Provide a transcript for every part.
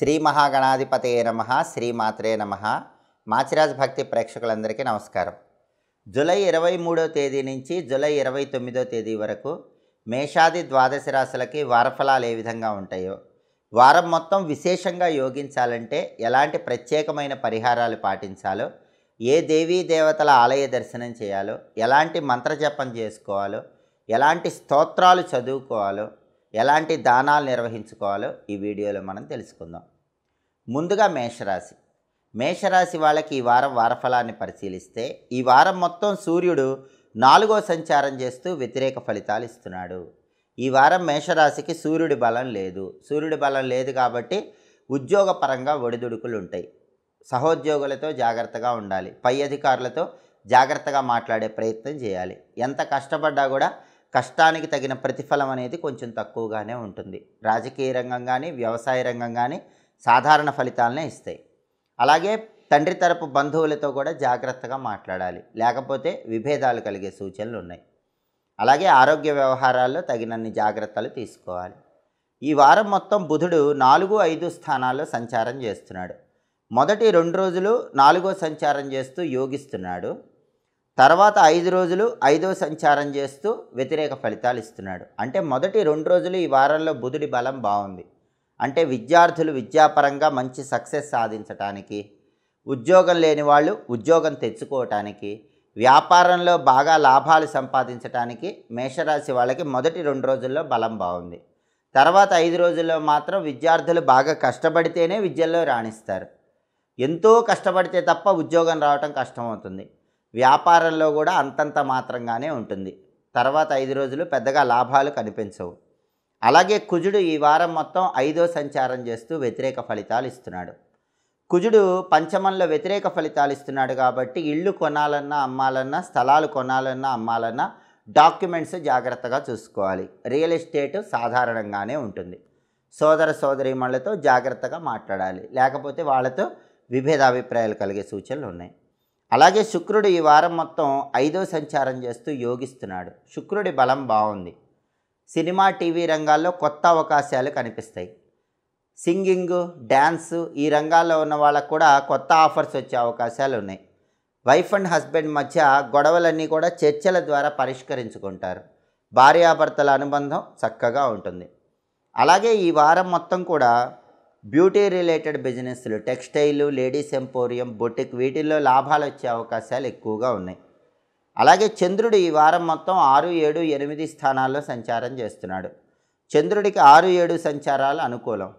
శ్రీ మహాగణాధిపతయ నమ శ్రీమాత్రే నమ మాచిరాజ్ భక్తి ప్రేక్షకులందరికీ నమస్కారం జూలై ఇరవై మూడో తేదీ నుంచి జూలై ఇరవై తొమ్మిదో తేదీ వరకు మేషాది ద్వాదశ రాశులకి వారఫలాలు ఏ విధంగా ఉంటాయో వారం మొత్తం విశేషంగా యోగించాలంటే ఎలాంటి ప్రత్యేకమైన పరిహారాలు పాటించాలో ఏ దేవీ దేవతల ఆలయ దర్శనం చేయాలో ఎలాంటి మంత్రజపం చేసుకోవాలో ఎలాంటి స్తోత్రాలు చదువుకోవాలో ఎలాంటి దానాలు నిర్వహించుకోవాలో ఈ వీడియోలో మనం తెలుసుకుందాం ముందుగా మేషరాశి మేషరాశి వాళ్ళకి ఈ వారం వారఫలాన్ని పరిశీలిస్తే ఈ వారం మొత్తం సూర్యుడు నాలుగో సంచారం చేస్తూ వ్యతిరేక ఫలితాలు ఇస్తున్నాడు ఈ వారం మేషరాశికి సూర్యుడి బలం లేదు సూర్యుడి బలం లేదు కాబట్టి ఉద్యోగపరంగా ఒడిదుడుకులు ఉంటాయి సహోద్యోగులతో జాగ్రత్తగా ఉండాలి పై అధికారులతో జాగ్రత్తగా మాట్లాడే ప్రయత్నం చేయాలి ఎంత కష్టపడ్డా కూడా కష్టానికి తగిన ప్రతిఫలం అనేది కొంచెం తక్కువగానే ఉంటుంది రాజకీయ రంగం కానీ వ్యవసాయ రంగం కానీ సాధారణ ఫలితాలనే ఇస్తాయి అలాగే తండ్రి తరపు బంధువులతో కూడా జాగ్రత్తగా మాట్లాడాలి లేకపోతే విభేదాలు కలిగే సూచనలు ఉన్నాయి అలాగే ఆరోగ్య వ్యవహారాల్లో తగినన్ని జాగ్రత్తలు తీసుకోవాలి ఈ వారం మొత్తం బుధుడు నాలుగు ఐదు స్థానాల్లో సంచారం చేస్తున్నాడు మొదటి రెండు రోజులు నాలుగో సంచారం చేస్తూ యోగిస్తున్నాడు తర్వాత ఐదు రోజులు ఐదో సంచారం చేస్తూ వ్యతిరేక ఫలితాలు ఇస్తున్నాడు అంటే మొదటి రెండు రోజులు ఈ వారంలో బుధుడి బలం బాగుంది అంటే విద్యార్థులు విద్యాపరంగా మంచి సక్సెస్ సాధించటానికి ఉద్యోగం లేని వాళ్ళు ఉద్యోగం తెచ్చుకోవటానికి వ్యాపారంలో బాగా లాభాలు సంపాదించడానికి మేషరాశి వాళ్ళకి మొదటి రెండు రోజుల్లో బలం బాగుంది తర్వాత ఐదు రోజుల్లో మాత్రం విద్యార్థులు బాగా కష్టపడితేనే విద్యల్లో రాణిస్తారు ఎంతో కష్టపడితే తప్ప ఉద్యోగం రావటం కష్టమవుతుంది వ్యాపారంలో కూడా అంతంత మాత్రంగానే ఉంటుంది తర్వాత ఐదు రోజులు పెద్దగా లాభాలు కనిపించవు అలాగే కుజుడు ఈ వారం మొత్తం ఐదో సంచారం చేస్తూ వ్యతిరేక ఫలితాలు ఇస్తున్నాడు కుజుడు పంచమంలో వ్యతిరేక ఫలితాలు ఇస్తున్నాడు కాబట్టి ఇళ్ళు కొనాలన్నా అమ్మాలన్నా స్థలాలు కొనాలన్నా అమ్మాలన్నా డాక్యుమెంట్స్ జాగ్రత్తగా చూసుకోవాలి రియల్ ఎస్టేట్ సాధారణంగానే ఉంటుంది సోదర సోదరిమణులతో జాగ్రత్తగా మాట్లాడాలి లేకపోతే వాళ్ళతో విభేదాభిప్రాయాలు కలిగే సూచనలు ఉన్నాయి అలాగే శుక్రుడు ఈ వారం మొత్తం ఐదో సంచారం చేస్తూ యోగిస్తున్నాడు శుక్రుడి బలం బాగుంది సినిమా టీవీ రంగాల్లో కొత్త అవకాశాలు కనిపిస్తాయి సింగింగ్ డ్యాన్స్ ఈ రంగాల్లో ఉన్న వాళ్ళకు కూడా కొత్త ఆఫర్స్ వచ్చే అవకాశాలు ఉన్నాయి వైఫ్ అండ్ హస్బెండ్ మధ్య గొడవలన్నీ కూడా చర్చల ద్వారా పరిష్కరించుకుంటారు భార్యాభర్తల అనుబంధం చక్కగా ఉంటుంది అలాగే ఈ వారం మొత్తం కూడా బ్యూటీ రిలేటెడ్ బిజినెస్లు టెక్స్టైల్ లేడీస్ ఎంపోరియం బొటిక్ వీటిల్లో లాభాలు వచ్చే అవకాశాలు ఎక్కువగా ఉన్నాయి అలాగే చంద్రుడు ఈ వారం మొత్తం ఆరు ఏడు ఎనిమిది స్థానాల్లో సంచారం చేస్తున్నాడు చంద్రుడికి ఆరు ఏడు సంచారాలు అనుకూలం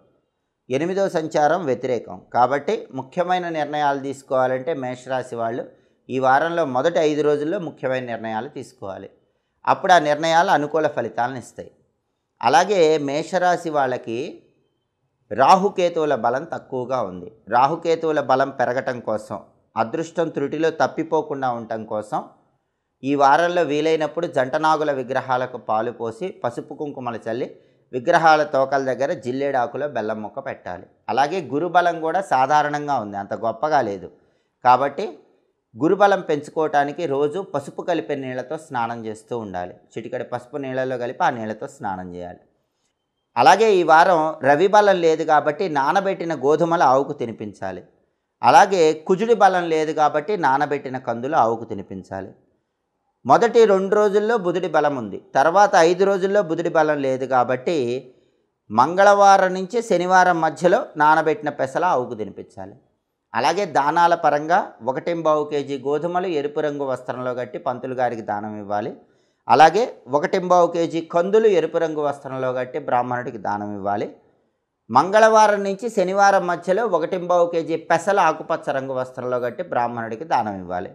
ఎనిమిదో సంచారం వ్యతిరేకం కాబట్టి ముఖ్యమైన నిర్ణయాలు తీసుకోవాలంటే మేషరాశి వాళ్ళు ఈ వారంలో మొదటి ఐదు రోజుల్లో ముఖ్యమైన నిర్ణయాలు తీసుకోవాలి అప్పుడు ఆ నిర్ణయాలు అనుకూల ఫలితాలను ఇస్తాయి అలాగే మేషరాశి వాళ్ళకి రాహుకేతువుల బలం తక్కువగా ఉంది రాహుకేతువుల బలం పెరగటం కోసం అదృష్టం త్రుటిలో తప్పిపోకుండా ఉండటం కోసం ఈ వారంలో వీలైనప్పుడు జంటనాగుల విగ్రహాలకు పాలు పోసి పసుపు కుంకుమలు చల్లి విగ్రహాల తోకల దగ్గర జిల్లేడాకులో బెల్లం ముక్క పెట్టాలి అలాగే గురుబలం కూడా సాధారణంగా ఉంది అంత గొప్పగా లేదు కాబట్టి గురుబలం పెంచుకోవటానికి రోజు పసుపు కలిపే నీళ్ళతో స్నానం చేస్తూ ఉండాలి చిటికడి పసుపు నీళ్ళలో కలిపి ఆ నీళ్ళతో స్నానం చేయాలి అలాగే ఈ వారం రవి బలం లేదు కాబట్టి నానబెట్టిన గోధుమలు ఆవుకు తినిపించాలి అలాగే కుజుడి బలం లేదు కాబట్టి నానబెట్టిన కందులు ఆవుకు తినిపించాలి మొదటి రెండు రోజుల్లో బుధుడి బలం ఉంది తర్వాత ఐదు రోజుల్లో బుధుడి బలం లేదు కాబట్టి మంగళవారం నుంచి శనివారం మధ్యలో నానబెట్టిన పెసల ఆవుకు తినిపించాలి అలాగే దానాల పరంగా ఒకటింబావు కేజీ గోధుమలు ఎరుపు రంగు వస్త్రంలో కట్టి పంతులు గారికి దానం ఇవ్వాలి అలాగే ఒకటింబావు కేజీ కందులు ఎరుపు రంగు వస్త్రంలో కట్టి బ్రాహ్మణుడికి దానం ఇవ్వాలి మంగళవారం నుంచి శనివారం మధ్యలో ఒకటింబావు కేజీ పెసల ఆకుపచ్చ రంగు వస్త్రంలో కట్టి బ్రాహ్మణుడికి దానం ఇవ్వాలి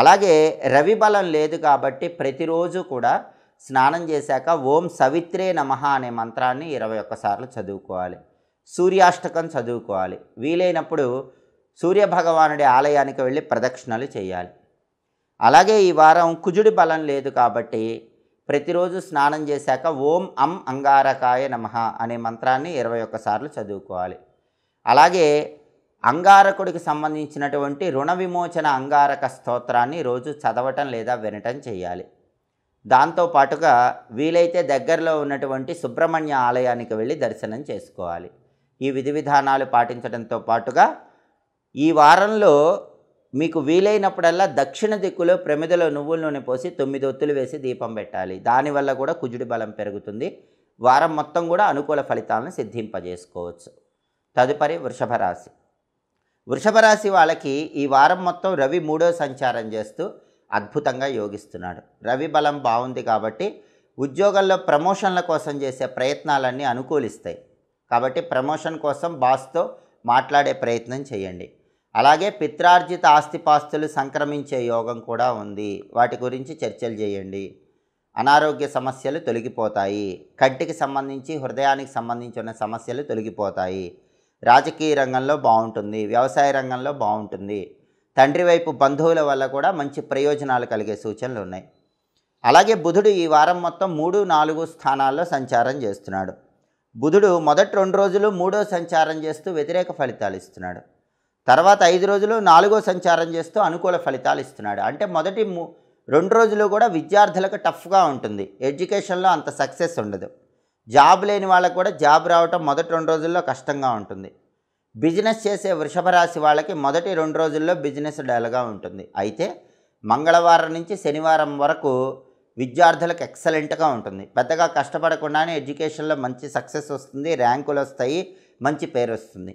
అలాగే రవి బలం లేదు కాబట్టి ప్రతిరోజు కూడా స్నానం చేశాక ఓం సవిత్రే నమ అనే మంత్రాన్ని ఇరవై ఒక్కసార్లు చదువుకోవాలి సూర్యాష్టకం చదువుకోవాలి వీలైనప్పుడు సూర్యభగవానుడి ఆలయానికి వెళ్ళి ప్రదక్షిణలు చేయాలి అలాగే ఈ వారం కుజుడి బలం లేదు కాబట్టి ప్రతిరోజు స్నానం చేశాక ఓం అం అంగారకాయ నమ అనే మంత్రాన్ని ఇరవై ఒక్కసార్లు చదువుకోవాలి అలాగే అంగారకుడికి సంబంధించినటువంటి రుణ విమోచన అంగారక స్తోత్రాన్ని రోజు చదవటం లేదా వినటం చేయాలి దాంతో పాటుగా వీలైతే దగ్గరలో ఉన్నటువంటి సుబ్రహ్మణ్య ఆలయానికి వెళ్ళి దర్శనం చేసుకోవాలి ఈ విధి విధానాలు పాటించడంతో పాటుగా ఈ వారంలో మీకు వీలైనప్పుడల్లా దక్షిణ దిక్కులో ప్రమిదలో నువ్వుల నూనె పోసి తొమ్మిది ఒత్తులు వేసి దీపం పెట్టాలి దానివల్ల కూడా కుజుడి బలం పెరుగుతుంది వారం మొత్తం కూడా అనుకూల ఫలితాలను సిద్ధింపజేసుకోవచ్చు తదుపరి వృషభ రాశి వృషభ రాశి వాళ్ళకి ఈ వారం మొత్తం రవి మూడో సంచారం చేస్తూ అద్భుతంగా యోగిస్తున్నాడు రవి బలం బాగుంది కాబట్టి ఉద్యోగంలో ప్రమోషన్ల కోసం చేసే ప్రయత్నాలన్నీ అనుకూలిస్తాయి కాబట్టి ప్రమోషన్ కోసం బాస్తో మాట్లాడే ప్రయత్నం చేయండి అలాగే పిత్రార్జిత ఆస్తిపాస్తులు సంక్రమించే యోగం కూడా ఉంది వాటి గురించి చర్చలు చేయండి అనారోగ్య సమస్యలు తొలగిపోతాయి కంటికి సంబంధించి హృదయానికి సంబంధించిన సమస్యలు తొలగిపోతాయి రాజకీయ రంగంలో బాగుంటుంది వ్యవసాయ రంగంలో బాగుంటుంది తండ్రి వైపు బంధువుల వల్ల కూడా మంచి ప్రయోజనాలు కలిగే సూచనలు ఉన్నాయి అలాగే బుధుడు ఈ వారం మొత్తం మూడు నాలుగు స్థానాల్లో సంచారం చేస్తున్నాడు బుధుడు మొదటి రెండు రోజులు మూడో సంచారం చేస్తూ వ్యతిరేక ఫలితాలు ఇస్తున్నాడు తర్వాత ఐదు రోజులు నాలుగో సంచారం చేస్తూ అనుకూల ఫలితాలు ఇస్తున్నాడు అంటే మొదటి రెండు రోజులు కూడా విద్యార్థులకు టఫ్గా ఉంటుంది ఎడ్యుకేషన్లో అంత సక్సెస్ ఉండదు జాబ్ లేని వాళ్ళకు కూడా జాబ్ రావటం మొదటి రెండు రోజుల్లో కష్టంగా ఉంటుంది బిజినెస్ చేసే వృషభ రాశి వాళ్ళకి మొదటి రెండు రోజుల్లో బిజినెస్ డల్గా ఉంటుంది అయితే మంగళవారం నుంచి శనివారం వరకు విద్యార్థులకు ఎక్సలెంట్గా ఉంటుంది పెద్దగా కష్టపడకుండానే ఎడ్యుకేషన్లో మంచి సక్సెస్ వస్తుంది ర్యాంకులు వస్తాయి మంచి పేరు వస్తుంది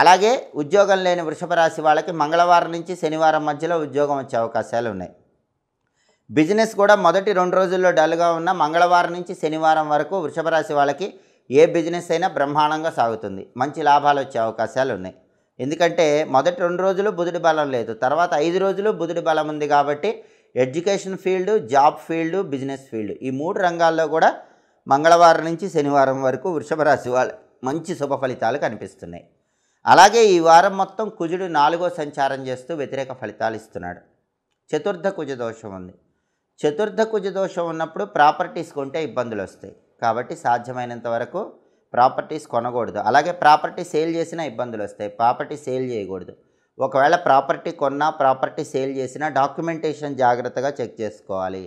అలాగే ఉద్యోగం లేని వృషభ రాశి వాళ్ళకి మంగళవారం నుంచి శనివారం మధ్యలో ఉద్యోగం వచ్చే అవకాశాలు ఉన్నాయి బిజినెస్ కూడా మొదటి రెండు రోజుల్లో డల్గా ఉన్న మంగళవారం నుంచి శనివారం వరకు వృషభ రాశి వాళ్ళకి ఏ బిజినెస్ అయినా బ్రహ్మాండంగా సాగుతుంది మంచి లాభాలు వచ్చే అవకాశాలు ఉన్నాయి ఎందుకంటే మొదటి రెండు రోజులు బుధుడి బలం లేదు తర్వాత ఐదు రోజులు బుధుడి బలం ఉంది కాబట్టి education field job field business field ఈ మూడు రంగాల్లో కూడా మంగళవారం నుంచి శనివారం వరకు వృషభ రాశి వాళ్ళ మంచి శుభ ఫలితాలు కనిపిస్తున్నాయి అలాగే ఈ వారం మొత్తం కుజుడు నాలుగో సంచారం చేస్తూ వ్యతిరేక ఫలితాలు ఇస్తున్నాడు చతుర్థ కుజ దోషం ఉంది చతుర్థ కుజదోషం ఉన్నప్పుడు ప్రాపర్టీస్ కొంటే ఇబ్బందులు వస్తాయి కాబట్టి సాధ్యమైనంత వరకు ప్రాపర్టీస్ కొనకూడదు అలాగే ప్రాపర్టీ సేల్ చేసినా ఇబ్బందులు వస్తాయి ప్రాపర్టీ సేల్ చేయకూడదు ఒకవేళ ప్రాపర్టీ కొన్నా ప్రాపర్టీ సేల్ చేసినా డాక్యుమెంటేషన్ జాగ్రత్తగా చెక్ చేసుకోవాలి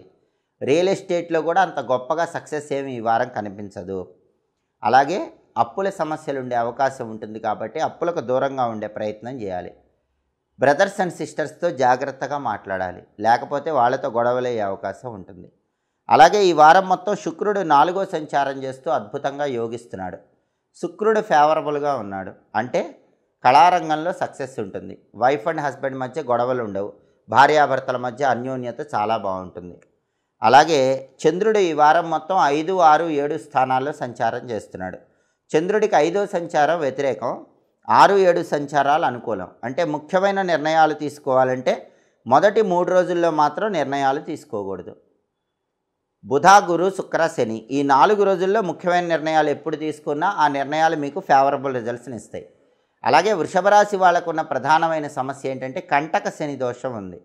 రియల్ ఎస్టేట్లో కూడా అంత గొప్పగా సక్సెస్ ఏమి ఈ వారం కనిపించదు అలాగే అప్పుల సమస్యలు ఉండే అవకాశం ఉంటుంది కాబట్టి అప్పులకు దూరంగా ఉండే ప్రయత్నం చేయాలి బ్రదర్స్ అండ్ సిస్టర్స్తో జాగ్రత్తగా మాట్లాడాలి లేకపోతే వాళ్ళతో గొడవలయ్యే అవకాశం ఉంటుంది అలాగే ఈ వారం మొత్తం శుక్రుడు నాలుగో సంచారం చేస్తూ అద్భుతంగా యోగిస్తున్నాడు శుక్రుడు ఫేవరబుల్గా ఉన్నాడు అంటే కళారంగంలో సక్సెస్ ఉంటుంది వైఫ్ అండ్ హస్బెండ్ మధ్య గొడవలు ఉండవు భార్యాభర్తల మధ్య అన్యోన్యత చాలా బాగుంటుంది అలాగే చంద్రుడు ఈ వారం మొత్తం ఐదు ఆరు ఏడు స్థానాల్లో సంచారం చేస్తున్నాడు చంద్రుడికి ఐదో సంచారం వ్యతిరేకం ఆరు ఏడు సంచారాలు అనుకూలం అంటే ముఖ్యమైన నిర్ణయాలు తీసుకోవాలంటే మొదటి మూడు రోజుల్లో మాత్రం నిర్ణయాలు తీసుకోకూడదు బుధ గురు శుక్ర శని ఈ నాలుగు రోజుల్లో ముఖ్యమైన నిర్ణయాలు ఎప్పుడు తీసుకున్నా ఆ నిర్ణయాలు మీకు ఫేవరబుల్ రిజల్ట్స్ని ఇస్తాయి అలాగే వృషభ రాశి వాళ్ళకున్న ప్రధానమైన సమస్య ఏంటంటే కంటక శని దోషం ఉంది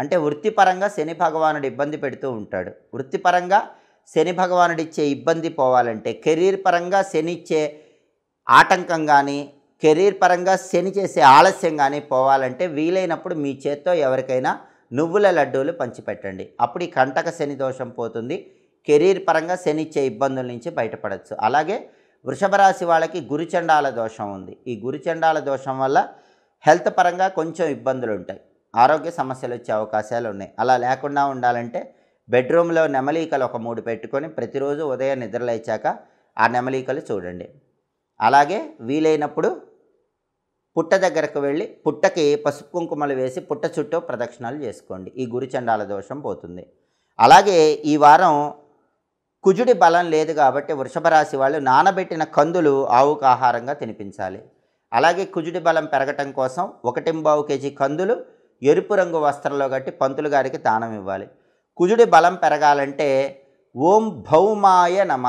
అంటే వృత్తిపరంగా శని భగవానుడు ఇబ్బంది పెడుతూ ఉంటాడు వృత్తిపరంగా శని భగవానుడిచ్చే ఇబ్బంది పోవాలంటే కెరీర్ పరంగా శనిచ్చే ఆటంకం కానీ కెరీర్ పరంగా శని చేసే ఆలస్యం కానీ పోవాలంటే వీలైనప్పుడు మీ చేత్తో ఎవరికైనా నువ్వుల లడ్డూలు పంచిపెట్టండి అప్పుడు ఈ కంటక శని దోషం పోతుంది కెరీర్ పరంగా శనిచ్చే ఇబ్బందుల నుంచి బయటపడవచ్చు అలాగే వృషభ రాశి వాళ్ళకి గురిచండాల దోషం ఉంది ఈ గురిచండాల దోషం వల్ల హెల్త్ పరంగా కొంచెం ఇబ్బందులు ఉంటాయి ఆరోగ్య సమస్యలు వచ్చే అవకాశాలు ఉన్నాయి అలా లేకుండా ఉండాలంటే బెడ్రూమ్లో నెమలీకలు ఒక మూడు పెట్టుకొని ప్రతిరోజు ఉదయం నిద్రలేచాక ఆ నెమలీకలు చూడండి అలాగే వీలైనప్పుడు పుట్ట దగ్గరకు వెళ్ళి పుట్టకి పసుపు కుంకుమలు వేసి పుట్ట చుట్టూ ప్రదక్షిణాలు చేసుకోండి ఈ గురిచండాల దోషం పోతుంది అలాగే ఈ వారం కుజుడి బలం లేదు కాబట్టి వృషభ రాశి వాళ్ళు నానబెట్టిన కందులు ఆవుకు ఆహారంగా తినిపించాలి అలాగే కుజుడి బలం పెరగటం కోసం ఒకటింబావు కేజీ కందులు ఎరుపు రంగు వస్త్రంలో కట్టి పంతులు గారికి దానం ఇవ్వాలి కుజుడి బలం పెరగాలంటే ఓం భౌమాయ నమ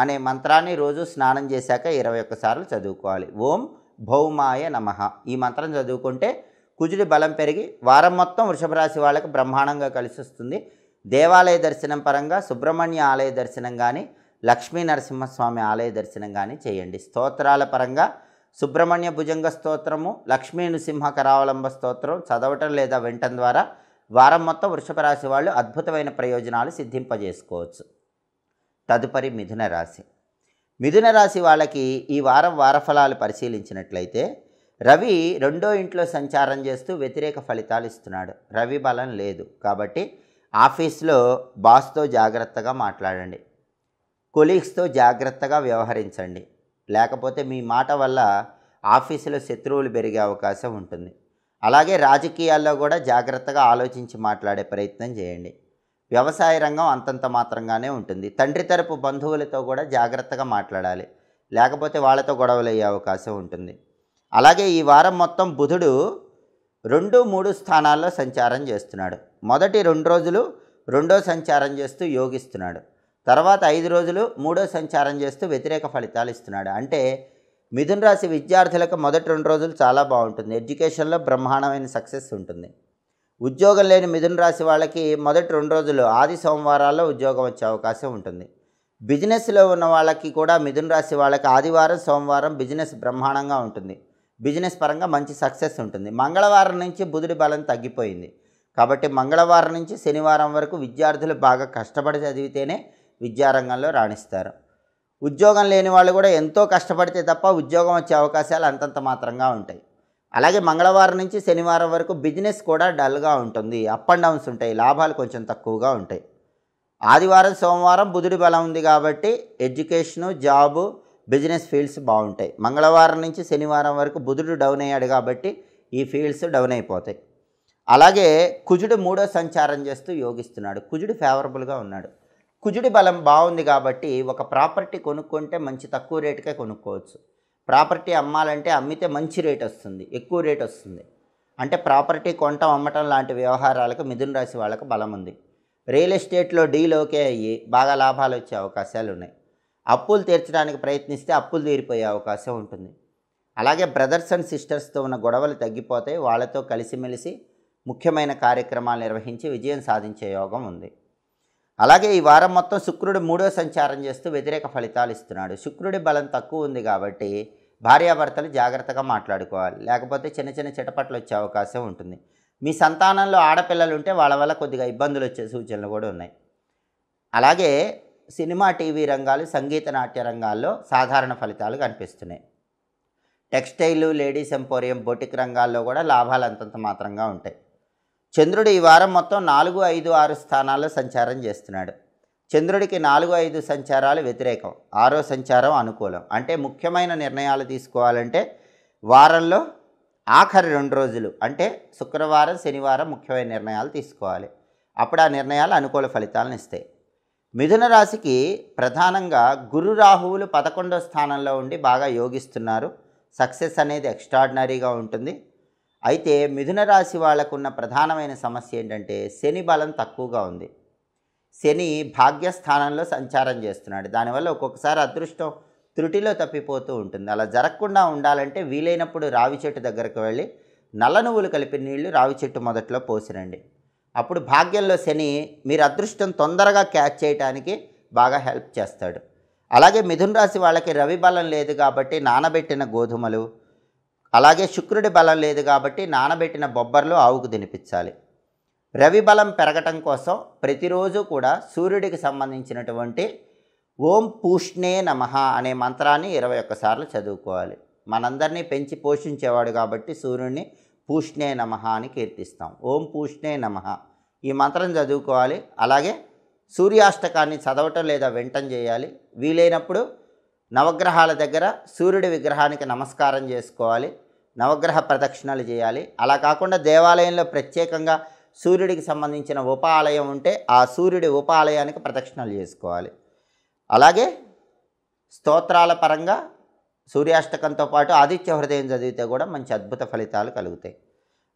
అనే మంత్రాన్ని రోజు స్నానం చేశాక ఇరవై ఒక్కసార్లు చదువుకోవాలి ఓం భౌమాయ నమ ఈ మంత్రం చదువుకుంటే కుజుడి బలం పెరిగి వారం మొత్తం వృషభ రాశి వాళ్ళకి బ్రహ్మాండంగా కలిసి వస్తుంది దేవాలయ దర్శనం పరంగా సుబ్రహ్మణ్య ఆలయ దర్శనం కానీ లక్ష్మీ నరసింహస్వామి ఆలయ దర్శనం కానీ చేయండి స్తోత్రాల పరంగా సుబ్రహ్మణ్య భుజంగ స్తోత్రము లక్ష్మీ నృసింహ కరావలంబ స్తోత్రం చదవటం లేదా వినటం ద్వారా వారం మొత్తం వృషభ రాశి వాళ్ళు అద్భుతమైన ప్రయోజనాలు సిద్ధింపజేసుకోవచ్చు తదుపరి మిథున రాశి మిథున రాశి వాళ్ళకి ఈ వారం వారఫలాలు పరిశీలించినట్లయితే రవి రెండో ఇంట్లో సంచారం చేస్తూ వ్యతిరేక ఫలితాలు ఇస్తున్నాడు రవి బలం లేదు కాబట్టి ఆఫీస్లో బాస్తో జాగ్రత్తగా మాట్లాడండి కొలీగ్స్తో జాగ్రత్తగా వ్యవహరించండి లేకపోతే మీ మాట వల్ల ఆఫీసులో శత్రువులు పెరిగే అవకాశం ఉంటుంది అలాగే రాజకీయాల్లో కూడా జాగ్రత్తగా ఆలోచించి మాట్లాడే ప్రయత్నం చేయండి వ్యవసాయ రంగం అంతంత మాత్రంగానే ఉంటుంది తండ్రి తరపు బంధువులతో కూడా జాగ్రత్తగా మాట్లాడాలి లేకపోతే వాళ్ళతో గొడవలు అయ్యే అవకాశం ఉంటుంది అలాగే ఈ వారం మొత్తం బుధుడు రెండు మూడు స్థానాల్లో సంచారం చేస్తున్నాడు మొదటి రెండు రోజులు రెండో సంచారం చేస్తూ యోగిస్తున్నాడు తర్వాత ఐదు రోజులు మూడో సంచారం చేస్తూ వ్యతిరేక ఫలితాలు ఇస్తున్నాడు అంటే మిథున రాశి విద్యార్థులకు మొదటి రెండు రోజులు చాలా బాగుంటుంది ఎడ్యుకేషన్లో బ్రహ్మాండమైన సక్సెస్ ఉంటుంది ఉద్యోగం లేని మిథున రాశి వాళ్ళకి మొదటి రెండు రోజులు ఆది సోమవారాల్లో ఉద్యోగం వచ్చే అవకాశం ఉంటుంది బిజినెస్లో ఉన్న వాళ్ళకి కూడా మిథున రాశి వాళ్ళకి ఆదివారం సోమవారం బిజినెస్ బ్రహ్మాండంగా ఉంటుంది బిజినెస్ పరంగా మంచి సక్సెస్ ఉంటుంది మంగళవారం నుంచి బుధుడి బలం తగ్గిపోయింది కాబట్టి మంగళవారం నుంచి శనివారం వరకు విద్యార్థులు బాగా కష్టపడి చదివితేనే విద్యారంగంలో రాణిస్తారు ఉద్యోగం లేని వాళ్ళు కూడా ఎంతో కష్టపడితే తప్ప ఉద్యోగం వచ్చే అవకాశాలు అంతంత మాత్రంగా ఉంటాయి అలాగే మంగళవారం నుంచి శనివారం వరకు బిజినెస్ కూడా డల్గా ఉంటుంది అప్ అండ్ డౌన్స్ ఉంటాయి లాభాలు కొంచెం తక్కువగా ఉంటాయి ఆదివారం సోమవారం బుధుడి బలం ఉంది కాబట్టి ఎడ్యుకేషను జాబు బిజినెస్ ఫీల్డ్స్ బాగుంటాయి మంగళవారం నుంచి శనివారం వరకు బుధుడు డౌన్ అయ్యాడు కాబట్టి ఈ ఫీల్డ్స్ డౌన్ అయిపోతాయి అలాగే కుజుడు మూడో సంచారం చేస్తూ యోగిస్తున్నాడు కుజుడు ఫేవరబుల్గా ఉన్నాడు కుజుడి బలం బాగుంది కాబట్టి ఒక ప్రాపర్టీ కొనుక్కుంటే మంచి తక్కువ రేటుకే కొనుక్కోవచ్చు ప్రాపర్టీ అమ్మాలంటే అమ్మితే మంచి రేట్ వస్తుంది ఎక్కువ రేట్ వస్తుంది అంటే ప్రాపర్టీ కొనటం అమ్మటం లాంటి వ్యవహారాలకు మిథున రాశి వాళ్ళకు బలం ఉంది రియల్ ఎస్టేట్లో డీల్ ఓకే అయ్యి బాగా లాభాలు వచ్చే అవకాశాలు ఉన్నాయి అప్పులు తీర్చడానికి ప్రయత్నిస్తే అప్పులు తీరిపోయే అవకాశం ఉంటుంది అలాగే బ్రదర్స్ అండ్ సిస్టర్స్తో ఉన్న గొడవలు తగ్గిపోతాయి వాళ్ళతో కలిసిమెలిసి ముఖ్యమైన కార్యక్రమాలు నిర్వహించి విజయం సాధించే యోగం ఉంది అలాగే ఈ వారం మొత్తం శుక్రుడు మూడో సంచారం చేస్తూ వ్యతిరేక ఫలితాలు ఇస్తున్నాడు శుక్రుడి బలం తక్కువ ఉంది కాబట్టి భార్యాభర్తలు జాగ్రత్తగా మాట్లాడుకోవాలి లేకపోతే చిన్న చిన్న చిటపట్లు వచ్చే అవకాశం ఉంటుంది మీ సంతానంలో ఆడపిల్లలు ఉంటే వాళ్ళ వల్ల కొద్దిగా ఇబ్బందులు వచ్చే సూచనలు కూడా ఉన్నాయి అలాగే సినిమా టీవీ రంగాలు సంగీత నాట్య రంగాల్లో సాధారణ ఫలితాలు కనిపిస్తున్నాయి టెక్స్టైల్ లేడీస్ ఎంపోరియం బొటిక్ రంగాల్లో కూడా లాభాలు అంతంత మాత్రంగా ఉంటాయి చంద్రుడు ఈ వారం మొత్తం నాలుగు ఐదు ఆరు స్థానాల్లో సంచారం చేస్తున్నాడు చంద్రుడికి నాలుగు ఐదు సంచారాలు వ్యతిరేకం ఆరో సంచారం అనుకూలం అంటే ముఖ్యమైన నిర్ణయాలు తీసుకోవాలంటే వారంలో ఆఖరి రెండు రోజులు అంటే శుక్రవారం శనివారం ముఖ్యమైన నిర్ణయాలు తీసుకోవాలి అప్పుడు ఆ నిర్ణయాలు అనుకూల ఫలితాలను ఇస్తాయి మిథున రాశికి ప్రధానంగా గురు రాహువులు పదకొండో స్థానంలో ఉండి బాగా యోగిస్తున్నారు సక్సెస్ అనేది ఎక్స్ట్రాడినరీగా ఉంటుంది అయితే మిథున రాశి వాళ్ళకున్న ప్రధానమైన సమస్య ఏంటంటే శని బలం తక్కువగా ఉంది శని భాగ్యస్థానంలో సంచారం చేస్తున్నాడు దానివల్ల ఒక్కొక్కసారి అదృష్టం త్రుటిలో తప్పిపోతూ ఉంటుంది అలా జరగకుండా ఉండాలంటే వీలైనప్పుడు రావి చెట్టు దగ్గరకు వెళ్ళి నల్ల నువ్వులు కలిపి నీళ్లు రావి చెట్టు మొదట్లో పోసిరండి అప్పుడు భాగ్యంలో శని మీరు అదృష్టం తొందరగా క్యాచ్ చేయడానికి బాగా హెల్ప్ చేస్తాడు అలాగే మిథున్ రాశి వాళ్ళకి రవి బలం లేదు కాబట్టి నానబెట్టిన గోధుమలు అలాగే శుక్రుడి బలం లేదు కాబట్టి నానబెట్టిన బొబ్బర్లు ఆవుకు తినిపించాలి రవి బలం పెరగటం కోసం ప్రతిరోజు కూడా సూర్యుడికి సంబంధించినటువంటి ఓం పూష్ణే నమ అనే మంత్రాన్ని ఇరవై ఒక్కసార్లు చదువుకోవాలి మనందరినీ పెంచి పోషించేవాడు కాబట్టి సూర్యుడిని పూష్ణే నమ అని కీర్తిస్తాం ఓం పూష్ణే నమ ఈ మంత్రం చదువుకోవాలి అలాగే సూర్యాష్టకాన్ని చదవటం లేదా వింటం చేయాలి వీలైనప్పుడు నవగ్రహాల దగ్గర సూర్యుడి విగ్రహానికి నమస్కారం చేసుకోవాలి నవగ్రహ ప్రదక్షిణలు చేయాలి అలా కాకుండా దేవాలయంలో ప్రత్యేకంగా సూర్యుడికి సంబంధించిన ఉపాలయం ఉంటే ఆ సూర్యుడి ఉపాలయానికి ప్రదక్షిణలు చేసుకోవాలి అలాగే స్తోత్రాల పరంగా సూర్యాష్టకంతో పాటు ఆదిత్య హృదయం చదివితే కూడా మంచి అద్భుత ఫలితాలు కలుగుతాయి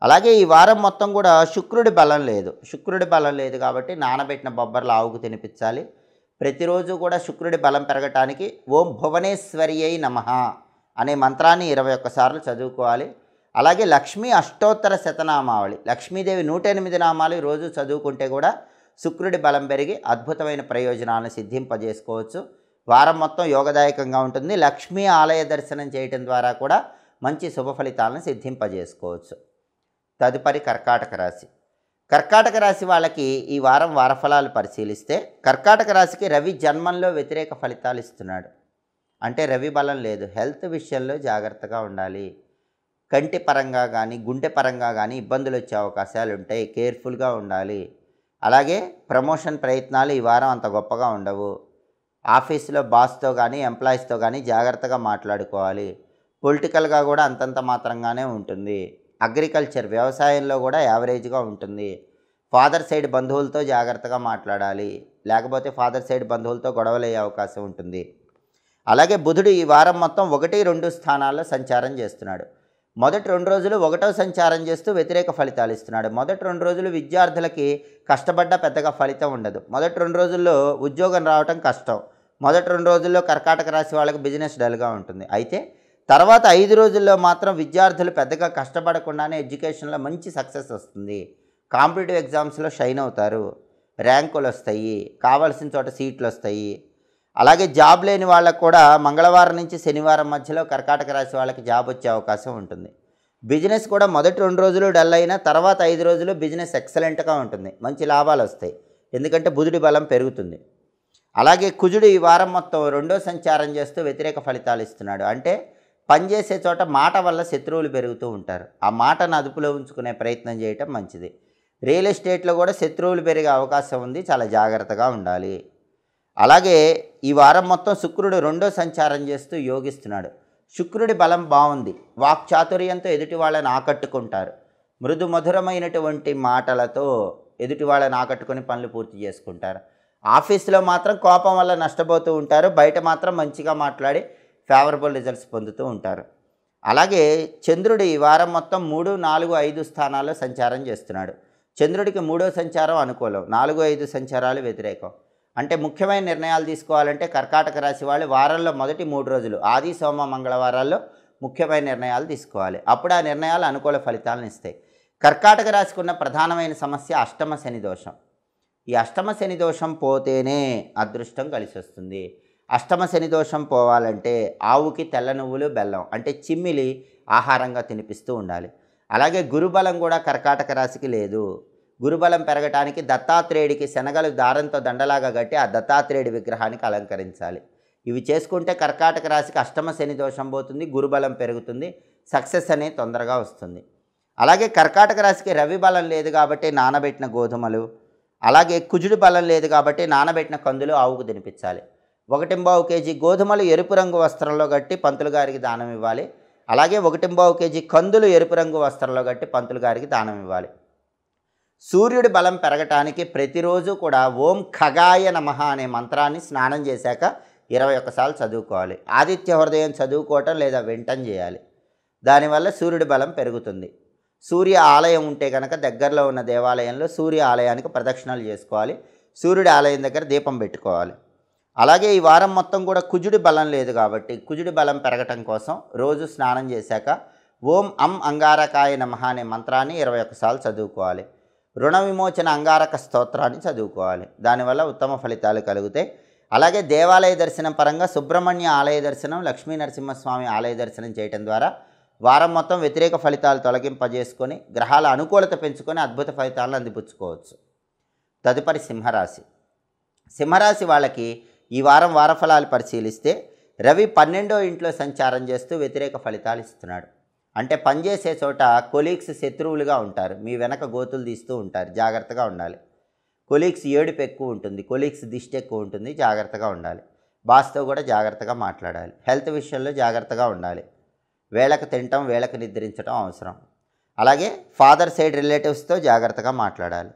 అలాగే ఈ వారం మొత్తం కూడా శుక్రుడి బలం లేదు శుక్రుడి బలం లేదు కాబట్టి నానబెట్టిన బొబ్బర్లు ఆవుకు తినిపించాలి ప్రతిరోజు కూడా శుక్రుడి బలం పెరగటానికి ఓం భువనేశ్వరి అయి నమ అనే మంత్రాన్ని ఇరవై ఒక్కసార్లు చదువుకోవాలి అలాగే లక్ష్మీ అష్టోత్తర శతనామావళి లక్ష్మీదేవి నూట ఎనిమిది నామాలు రోజు చదువుకుంటే కూడా శుక్రుడి బలం పెరిగి అద్భుతమైన ప్రయోజనాలను సిద్ధింపజేసుకోవచ్చు వారం మొత్తం యోగదాయకంగా ఉంటుంది లక్ష్మీ ఆలయ దర్శనం చేయటం ద్వారా కూడా మంచి శుభ ఫలితాలను సిద్ధింపజేసుకోవచ్చు తదుపరి కర్కాటక రాశి కర్కాటక రాశి వాళ్ళకి ఈ వారం వారఫలాలు పరిశీలిస్తే కర్కాటక రాశికి రవి జన్మంలో వ్యతిరేక ఫలితాలు ఇస్తున్నాడు అంటే రవి బలం లేదు హెల్త్ విషయంలో జాగ్రత్తగా ఉండాలి కంటి పరంగా కానీ గుండె పరంగా కానీ ఇబ్బందులు వచ్చే అవకాశాలు ఉంటాయి కేర్ఫుల్గా ఉండాలి అలాగే ప్రమోషన్ ప్రయత్నాలు ఈ వారం అంత గొప్పగా ఉండవు ఆఫీసులో బాస్తో కానీ ఎంప్లాయీస్తో కానీ జాగ్రత్తగా మాట్లాడుకోవాలి పొలిటికల్గా కూడా అంతంత మాత్రంగానే ఉంటుంది అగ్రికల్చర్ వ్యవసాయంలో కూడా యావరేజ్గా ఉంటుంది ఫాదర్ సైడ్ బంధువులతో జాగ్రత్తగా మాట్లాడాలి లేకపోతే ఫాదర్ సైడ్ బంధువులతో గొడవలయ్యే అవకాశం ఉంటుంది అలాగే బుధుడు ఈ వారం మొత్తం ఒకటి రెండు స్థానాల్లో సంచారం చేస్తున్నాడు మొదటి రెండు రోజులు ఒకటో సంచారం చేస్తూ వ్యతిరేక ఫలితాలు ఇస్తున్నాడు మొదటి రెండు రోజులు విద్యార్థులకి కష్టపడ్డా పెద్దగా ఫలితం ఉండదు మొదటి రెండు రోజుల్లో ఉద్యోగం రావటం కష్టం మొదటి రెండు రోజుల్లో కర్కాటక రాశి వాళ్ళకి బిజినెస్ డల్గా ఉంటుంది అయితే తర్వాత ఐదు రోజుల్లో మాత్రం విద్యార్థులు పెద్దగా కష్టపడకుండానే ఎడ్యుకేషన్లో మంచి సక్సెస్ వస్తుంది కాంపిటేటివ్ ఎగ్జామ్స్లో షైన్ అవుతారు ర్యాంకులు వస్తాయి కావాల్సిన చోట సీట్లు వస్తాయి అలాగే జాబ్ లేని వాళ్ళకు కూడా మంగళవారం నుంచి శనివారం మధ్యలో కర్కాటక రాశి వాళ్ళకి జాబ్ వచ్చే అవకాశం ఉంటుంది బిజినెస్ కూడా మొదటి రెండు రోజులు డల్ అయినా తర్వాత ఐదు రోజులు బిజినెస్ ఎక్సలెంట్గా ఉంటుంది మంచి లాభాలు వస్తాయి ఎందుకంటే బుధుడి బలం పెరుగుతుంది అలాగే కుజుడు ఈ వారం మొత్తం రెండో సంచారం చేస్తూ వ్యతిరేక ఫలితాలు ఇస్తున్నాడు అంటే పనిచేసే చోట మాట వల్ల శత్రువులు పెరుగుతూ ఉంటారు ఆ మాటను అదుపులో ఉంచుకునే ప్రయత్నం చేయటం మంచిది రియల్ ఎస్టేట్లో కూడా శత్రువులు పెరిగే అవకాశం ఉంది చాలా జాగ్రత్తగా ఉండాలి అలాగే ఈ వారం మొత్తం శుక్రుడు రెండో సంచారం చేస్తూ యోగిస్తున్నాడు శుక్రుడి బలం బాగుంది వాక్చాతుర్యంతో ఎదుటి వాళ్ళని ఆకట్టుకుంటారు మృదు మధురమైనటువంటి మాటలతో ఎదుటి వాళ్ళని ఆకట్టుకొని పనులు పూర్తి చేసుకుంటారు ఆఫీస్లో మాత్రం కోపం వల్ల నష్టపోతూ ఉంటారు బయట మాత్రం మంచిగా మాట్లాడి ఫేవరబుల్ రిజల్ట్స్ పొందుతూ ఉంటారు అలాగే చంద్రుడు ఈ వారం మొత్తం మూడు నాలుగు ఐదు స్థానాల్లో సంచారం చేస్తున్నాడు చంద్రుడికి మూడో సంచారం అనుకూలం నాలుగు ఐదు సంచారాలు వ్యతిరేకం అంటే ముఖ్యమైన నిర్ణయాలు తీసుకోవాలంటే కర్కాటక రాశి వాళ్ళు వారంలో మొదటి మూడు రోజులు ఆది సోమ మంగళవారాల్లో ముఖ్యమైన నిర్ణయాలు తీసుకోవాలి అప్పుడు ఆ నిర్ణయాలు అనుకూల ఫలితాలను ఇస్తాయి కర్కాటక రాశికి ఉన్న ప్రధానమైన సమస్య అష్టమ శని దోషం ఈ అష్టమ శని దోషం పోతేనే అదృష్టం కలిసి వస్తుంది అష్టమ శని దోషం పోవాలంటే ఆవుకి తెల్ల నువ్వులు బెల్లం అంటే చిమ్మిలి ఆహారంగా తినిపిస్తూ ఉండాలి అలాగే గురుబలం కూడా కర్కాటక రాశికి లేదు గురుబలం పెరగటానికి దత్తాత్రేయుడికి శనగలు దారంతో దండలాగా కట్టి ఆ దత్తాత్రేయుడి విగ్రహానికి అలంకరించాలి ఇవి చేసుకుంటే కర్కాటక రాశికి అష్టమ శని దోషం పోతుంది గురుబలం పెరుగుతుంది సక్సెస్ అనేది తొందరగా వస్తుంది అలాగే కర్కాటక రాశికి రవి బలం లేదు కాబట్టి నానబెట్టిన గోధుమలు అలాగే కుజుడు బలం లేదు కాబట్టి నానబెట్టిన కందులు ఆవుకు తినిపించాలి ఒకటింబావు కేజీ గోధుమలు ఎరుపు రంగు వస్త్రంలో కట్టి పంతులు గారికి దానం ఇవ్వాలి అలాగే ఒకటింబావు కేజీ కందులు ఎరుపు రంగు వస్త్రంలో కట్టి పంతులు గారికి దానం ఇవ్వాలి సూర్యుడి బలం పెరగటానికి ప్రతిరోజు కూడా ఓం ఖగాయ నమ అనే మంత్రాన్ని స్నానం చేశాక ఇరవై ఒక్కసార్లు చదువుకోవాలి ఆదిత్య హృదయం చదువుకోవటం లేదా వింటం చేయాలి దానివల్ల సూర్యుడి బలం పెరుగుతుంది సూర్య ఆలయం ఉంటే కనుక దగ్గరలో ఉన్న దేవాలయంలో సూర్య ఆలయానికి ప్రదక్షిణలు చేసుకోవాలి సూర్యుడి ఆలయం దగ్గర దీపం పెట్టుకోవాలి అలాగే ఈ వారం మొత్తం కూడా కుజుడి బలం లేదు కాబట్టి కుజుడి బలం పెరగటం కోసం రోజు స్నానం చేశాక ఓం అం అంగారకాయ నమ అనే మంత్రాన్ని ఇరవై ఒక్కసార్లు చదువుకోవాలి రుణ విమోచన అంగారక స్తోత్రాన్ని చదువుకోవాలి దానివల్ల ఉత్తమ ఫలితాలు కలుగుతాయి అలాగే దేవాలయ దర్శనం పరంగా సుబ్రహ్మణ్య ఆలయ దర్శనం లక్ష్మీ నరసింహస్వామి ఆలయ దర్శనం చేయటం ద్వారా వారం మొత్తం వ్యతిరేక ఫలితాలు తొలగింపజేసుకొని గ్రహాల అనుకూలత పెంచుకొని అద్భుత ఫలితాలను అందిపుచ్చుకోవచ్చు తదుపరి సింహరాశి సింహరాశి వాళ్ళకి ఈ వారం వారఫలాలు పరిశీలిస్తే రవి పన్నెండో ఇంట్లో సంచారం చేస్తూ వ్యతిరేక ఫలితాలు ఇస్తున్నాడు అంటే పనిచేసే చోట కొలీగ్స్ శత్రువులుగా ఉంటారు మీ వెనక గోతులు తీస్తూ ఉంటారు జాగ్రత్తగా ఉండాలి కొలీగ్స్ ఏడుపు ఎక్కువ ఉంటుంది కొలీగ్స్ దిష్టి ఎక్కువ ఉంటుంది జాగ్రత్తగా ఉండాలి బాస్తో కూడా జాగ్రత్తగా మాట్లాడాలి హెల్త్ విషయంలో జాగ్రత్తగా ఉండాలి వేళకు తినటం వేళకు నిద్రించడం అవసరం అలాగే ఫాదర్ సైడ్ రిలేటివ్స్తో జాగ్రత్తగా మాట్లాడాలి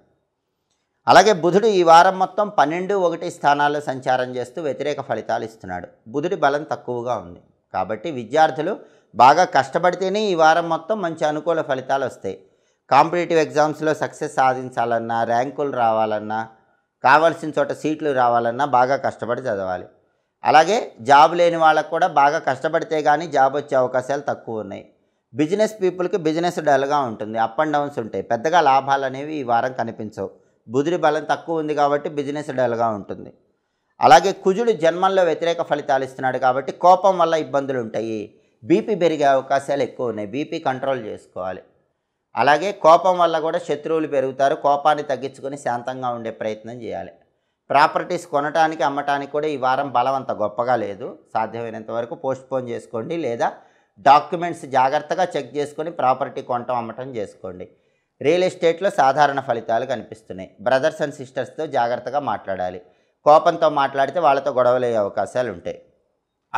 అలాగే బుధుడు ఈ వారం మొత్తం పన్నెండు ఒకటి స్థానాల్లో సంచారం చేస్తూ వ్యతిరేక ఫలితాలు ఇస్తున్నాడు బుధుడి బలం తక్కువగా ఉంది కాబట్టి విద్యార్థులు బాగా కష్టపడితేనే ఈ వారం మొత్తం మంచి అనుకూల ఫలితాలు వస్తాయి కాంపిటేటివ్ ఎగ్జామ్స్లో సక్సెస్ సాధించాలన్నా ర్యాంకులు రావాలన్నా కావాల్సిన చోట సీట్లు రావాలన్నా బాగా కష్టపడి చదవాలి అలాగే జాబ్ లేని వాళ్ళకు కూడా బాగా కష్టపడితే కానీ జాబ్ వచ్చే అవకాశాలు తక్కువ ఉన్నాయి బిజినెస్ పీపుల్కి బిజినెస్ డల్గా ఉంటుంది అప్ అండ్ డౌన్స్ ఉంటాయి పెద్దగా లాభాలు అనేవి ఈ వారం కనిపించవు బుద్ధి బలం తక్కువ ఉంది కాబట్టి బిజినెస్ డల్గా ఉంటుంది అలాగే కుజుడు జన్మంలో వ్యతిరేక ఫలితాలు ఇస్తున్నాడు కాబట్టి కోపం వల్ల ఇబ్బందులు ఉంటాయి బీపీ పెరిగే అవకాశాలు ఎక్కువ ఉన్నాయి బీపీ కంట్రోల్ చేసుకోవాలి అలాగే కోపం వల్ల కూడా శత్రువులు పెరుగుతారు కోపాన్ని తగ్గించుకొని శాంతంగా ఉండే ప్రయత్నం చేయాలి ప్రాపర్టీస్ కొనటానికి అమ్మటానికి కూడా ఈ వారం బలం అంత గొప్పగా లేదు సాధ్యమైనంత వరకు పోస్ట్పోన్ చేసుకోండి లేదా డాక్యుమెంట్స్ జాగ్రత్తగా చెక్ చేసుకొని ప్రాపర్టీ కొనటం అమ్మటం చేసుకోండి రియల్ ఎస్టేట్లో సాధారణ ఫలితాలు కనిపిస్తున్నాయి బ్రదర్స్ అండ్ సిస్టర్స్తో జాగ్రత్తగా మాట్లాడాలి కోపంతో మాట్లాడితే వాళ్ళతో గొడవలయ్యే అవకాశాలు ఉంటాయి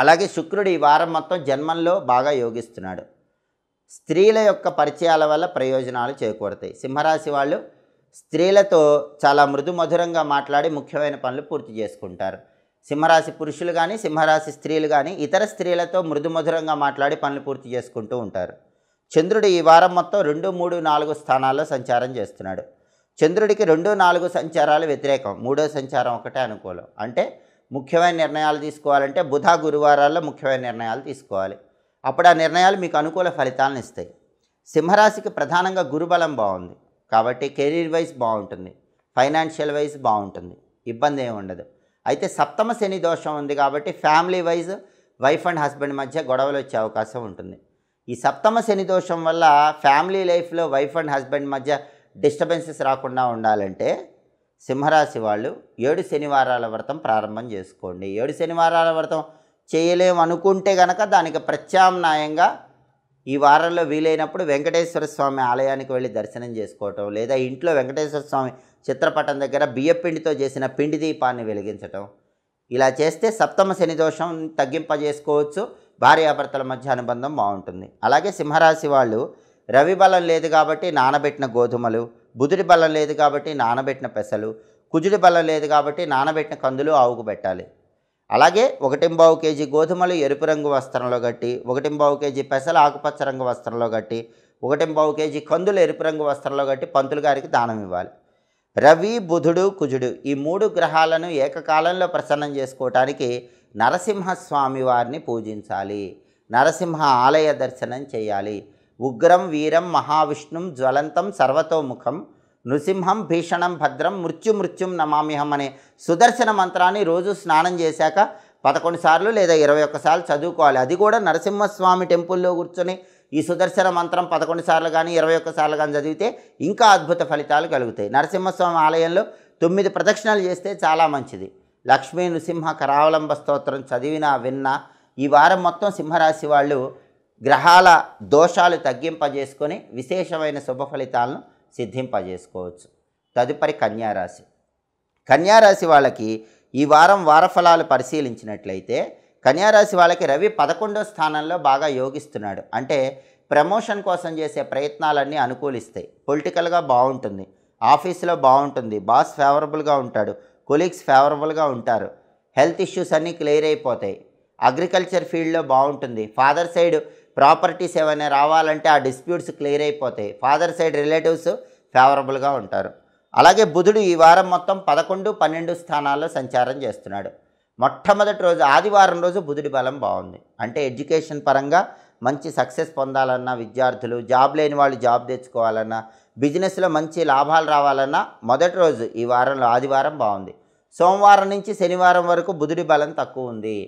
అలాగే శుక్రుడు ఈ వారం మొత్తం జన్మంలో బాగా యోగిస్తున్నాడు స్త్రీల యొక్క పరిచయాల వల్ల ప్రయోజనాలు చేకూడతాయి సింహరాశి వాళ్ళు స్త్రీలతో చాలా మృదు మధురంగా మాట్లాడి ముఖ్యమైన పనులు పూర్తి చేసుకుంటారు సింహరాశి పురుషులు కానీ సింహరాశి స్త్రీలు కానీ ఇతర స్త్రీలతో మృదు మధురంగా మాట్లాడి పనులు పూర్తి చేసుకుంటూ ఉంటారు చంద్రుడు ఈ వారం మొత్తం రెండు మూడు నాలుగు స్థానాల్లో సంచారం చేస్తున్నాడు చంద్రుడికి రెండు నాలుగు సంచారాలు వ్యతిరేకం మూడో సంచారం ఒకటే అనుకూలం అంటే ముఖ్యమైన నిర్ణయాలు తీసుకోవాలంటే బుధ గురువారాల్లో ముఖ్యమైన నిర్ణయాలు తీసుకోవాలి అప్పుడు ఆ నిర్ణయాలు మీకు అనుకూల ఫలితాలను ఇస్తాయి సింహరాశికి ప్రధానంగా గురుబలం బాగుంది కాబట్టి కెరీర్ వైజ్ బాగుంటుంది ఫైనాన్షియల్ వైజ్ బాగుంటుంది ఇబ్బంది ఏమి ఉండదు అయితే సప్తమ శని దోషం ఉంది కాబట్టి family wise wife and husband మధ్య గొడవలు వచ్చే అవకాశం ఉంటుంది ఈ సప్తమ శని దోషం వల్ల ఫ్యామిలీ లైఫ్లో వైఫ్ అండ్ హస్బెండ్ మధ్య డిస్టర్బెన్సెస్ రాకుండా ఉండాలంటే సింహరాశి వాళ్ళు ఏడు శనివారాల వ్రతం ప్రారంభం చేసుకోండి ఏడు శనివారాల వ్రతం చేయలేము అనుకుంటే గనక దానికి ప్రత్యామ్నాయంగా ఈ వారంలో వీలైనప్పుడు వెంకటేశ్వర స్వామి ఆలయానికి వెళ్ళి దర్శనం చేసుకోవటం లేదా ఇంట్లో వెంకటేశ్వర స్వామి చిత్రపటం దగ్గర బియ్యపిండితో చేసిన పిండి దీపాన్ని వెలిగించటం ఇలా చేస్తే సప్తమ శని దోషం తగ్గింపజేసుకోవచ్చు భార్యాభర్తల మధ్య అనుబంధం బాగుంటుంది అలాగే సింహరాశి వాళ్ళు రవి బలం లేదు కాబట్టి నానబెట్టిన గోధుమలు బుధుడి బలం లేదు కాబట్టి నానబెట్టిన పెసలు కుజుడి బలం లేదు కాబట్టి నానబెట్టిన కందులు ఆవుకు పెట్టాలి అలాగే ఒకటింబావు కేజీ గోధుమలు ఎరుపు రంగు వస్త్రంలో కట్టి ఒకటింబావు కేజీ పెసలు ఆకుపచ్చ రంగు వస్త్రంలో కట్టి ఒకటింబావు కేజీ కందులు ఎరుపు రంగు వస్త్రంలో కట్టి పంతులు గారికి దానం ఇవ్వాలి రవి బుధుడు కుజుడు ఈ మూడు గ్రహాలను ఏకకాలంలో ప్రసన్నం చేసుకోవటానికి నరసింహస్వామి వారిని పూజించాలి నరసింహ ఆలయ దర్శనం చేయాలి ఉగ్రం వీరం మహావిష్ణుం జ్వలంతం సర్వతోముఖం నృసింహం భీషణం భద్రం మృత్యు మృత్యుం నమామిహం అనే సుదర్శన మంత్రాన్ని రోజు స్నానం చేశాక పదకొండు సార్లు లేదా ఇరవై ఒక్కసార్లు చదువుకోవాలి అది కూడా నరసింహస్వామి టెంపుల్లో కూర్చొని ఈ సుదర్శన మంత్రం పదకొండు సార్లు కానీ ఇరవై ఒక్కసార్లు కానీ చదివితే ఇంకా అద్భుత ఫలితాలు కలుగుతాయి నరసింహస్వామి ఆలయంలో తొమ్మిది ప్రదక్షిణలు చేస్తే చాలా మంచిది లక్ష్మీ నృసింహ కరావలంబ స్తోత్రం చదివినా విన్నా ఈ వారం మొత్తం సింహరాశి వాళ్ళు గ్రహాల దోషాలు తగ్గింపజేసుకొని విశేషమైన శుభ ఫలితాలను సిద్ధింపజేసుకోవచ్చు తదుపరి కన్యారాశి కన్యారాశి వాళ్ళకి ఈ వారం వారఫలాలు పరిశీలించినట్లయితే కన్యారాశి వాళ్ళకి రవి పదకొండో స్థానంలో బాగా యోగిస్తున్నాడు అంటే ప్రమోషన్ కోసం చేసే ప్రయత్నాలన్నీ అనుకూలిస్తాయి పొలిటికల్గా బాగుంటుంది ఆఫీస్లో బాగుంటుంది బాస్ ఫేవరబుల్గా ఉంటాడు కొలీగ్స్ ఫేవరబుల్గా ఉంటారు హెల్త్ ఇష్యూస్ అన్నీ క్లియర్ అయిపోతాయి అగ్రికల్చర్ ఫీల్డ్లో బాగుంటుంది ఫాదర్ సైడ్ ప్రాపర్టీస్ ఏమైనా రావాలంటే ఆ డిస్ప్యూట్స్ క్లియర్ అయిపోతాయి ఫాదర్ సైడ్ రిలేటివ్స్ ఫేవరబుల్గా ఉంటారు అలాగే బుధుడు ఈ వారం మొత్తం పదకొండు పన్నెండు స్థానాల్లో సంచారం చేస్తున్నాడు మొట్టమొదటి రోజు ఆదివారం రోజు బుధుడి బలం బాగుంది అంటే ఎడ్యుకేషన్ పరంగా మంచి సక్సెస్ పొందాలన్నా విద్యార్థులు జాబ్ లేని వాళ్ళు జాబ్ తెచ్చుకోవాలన్నా బిజినెస్లో మంచి లాభాలు రావాలన్నా మొదటి రోజు ఈ వారంలో ఆదివారం బాగుంది సోమవారం నుంచి శనివారం వరకు బుధుడి బలం తక్కువ ఉంది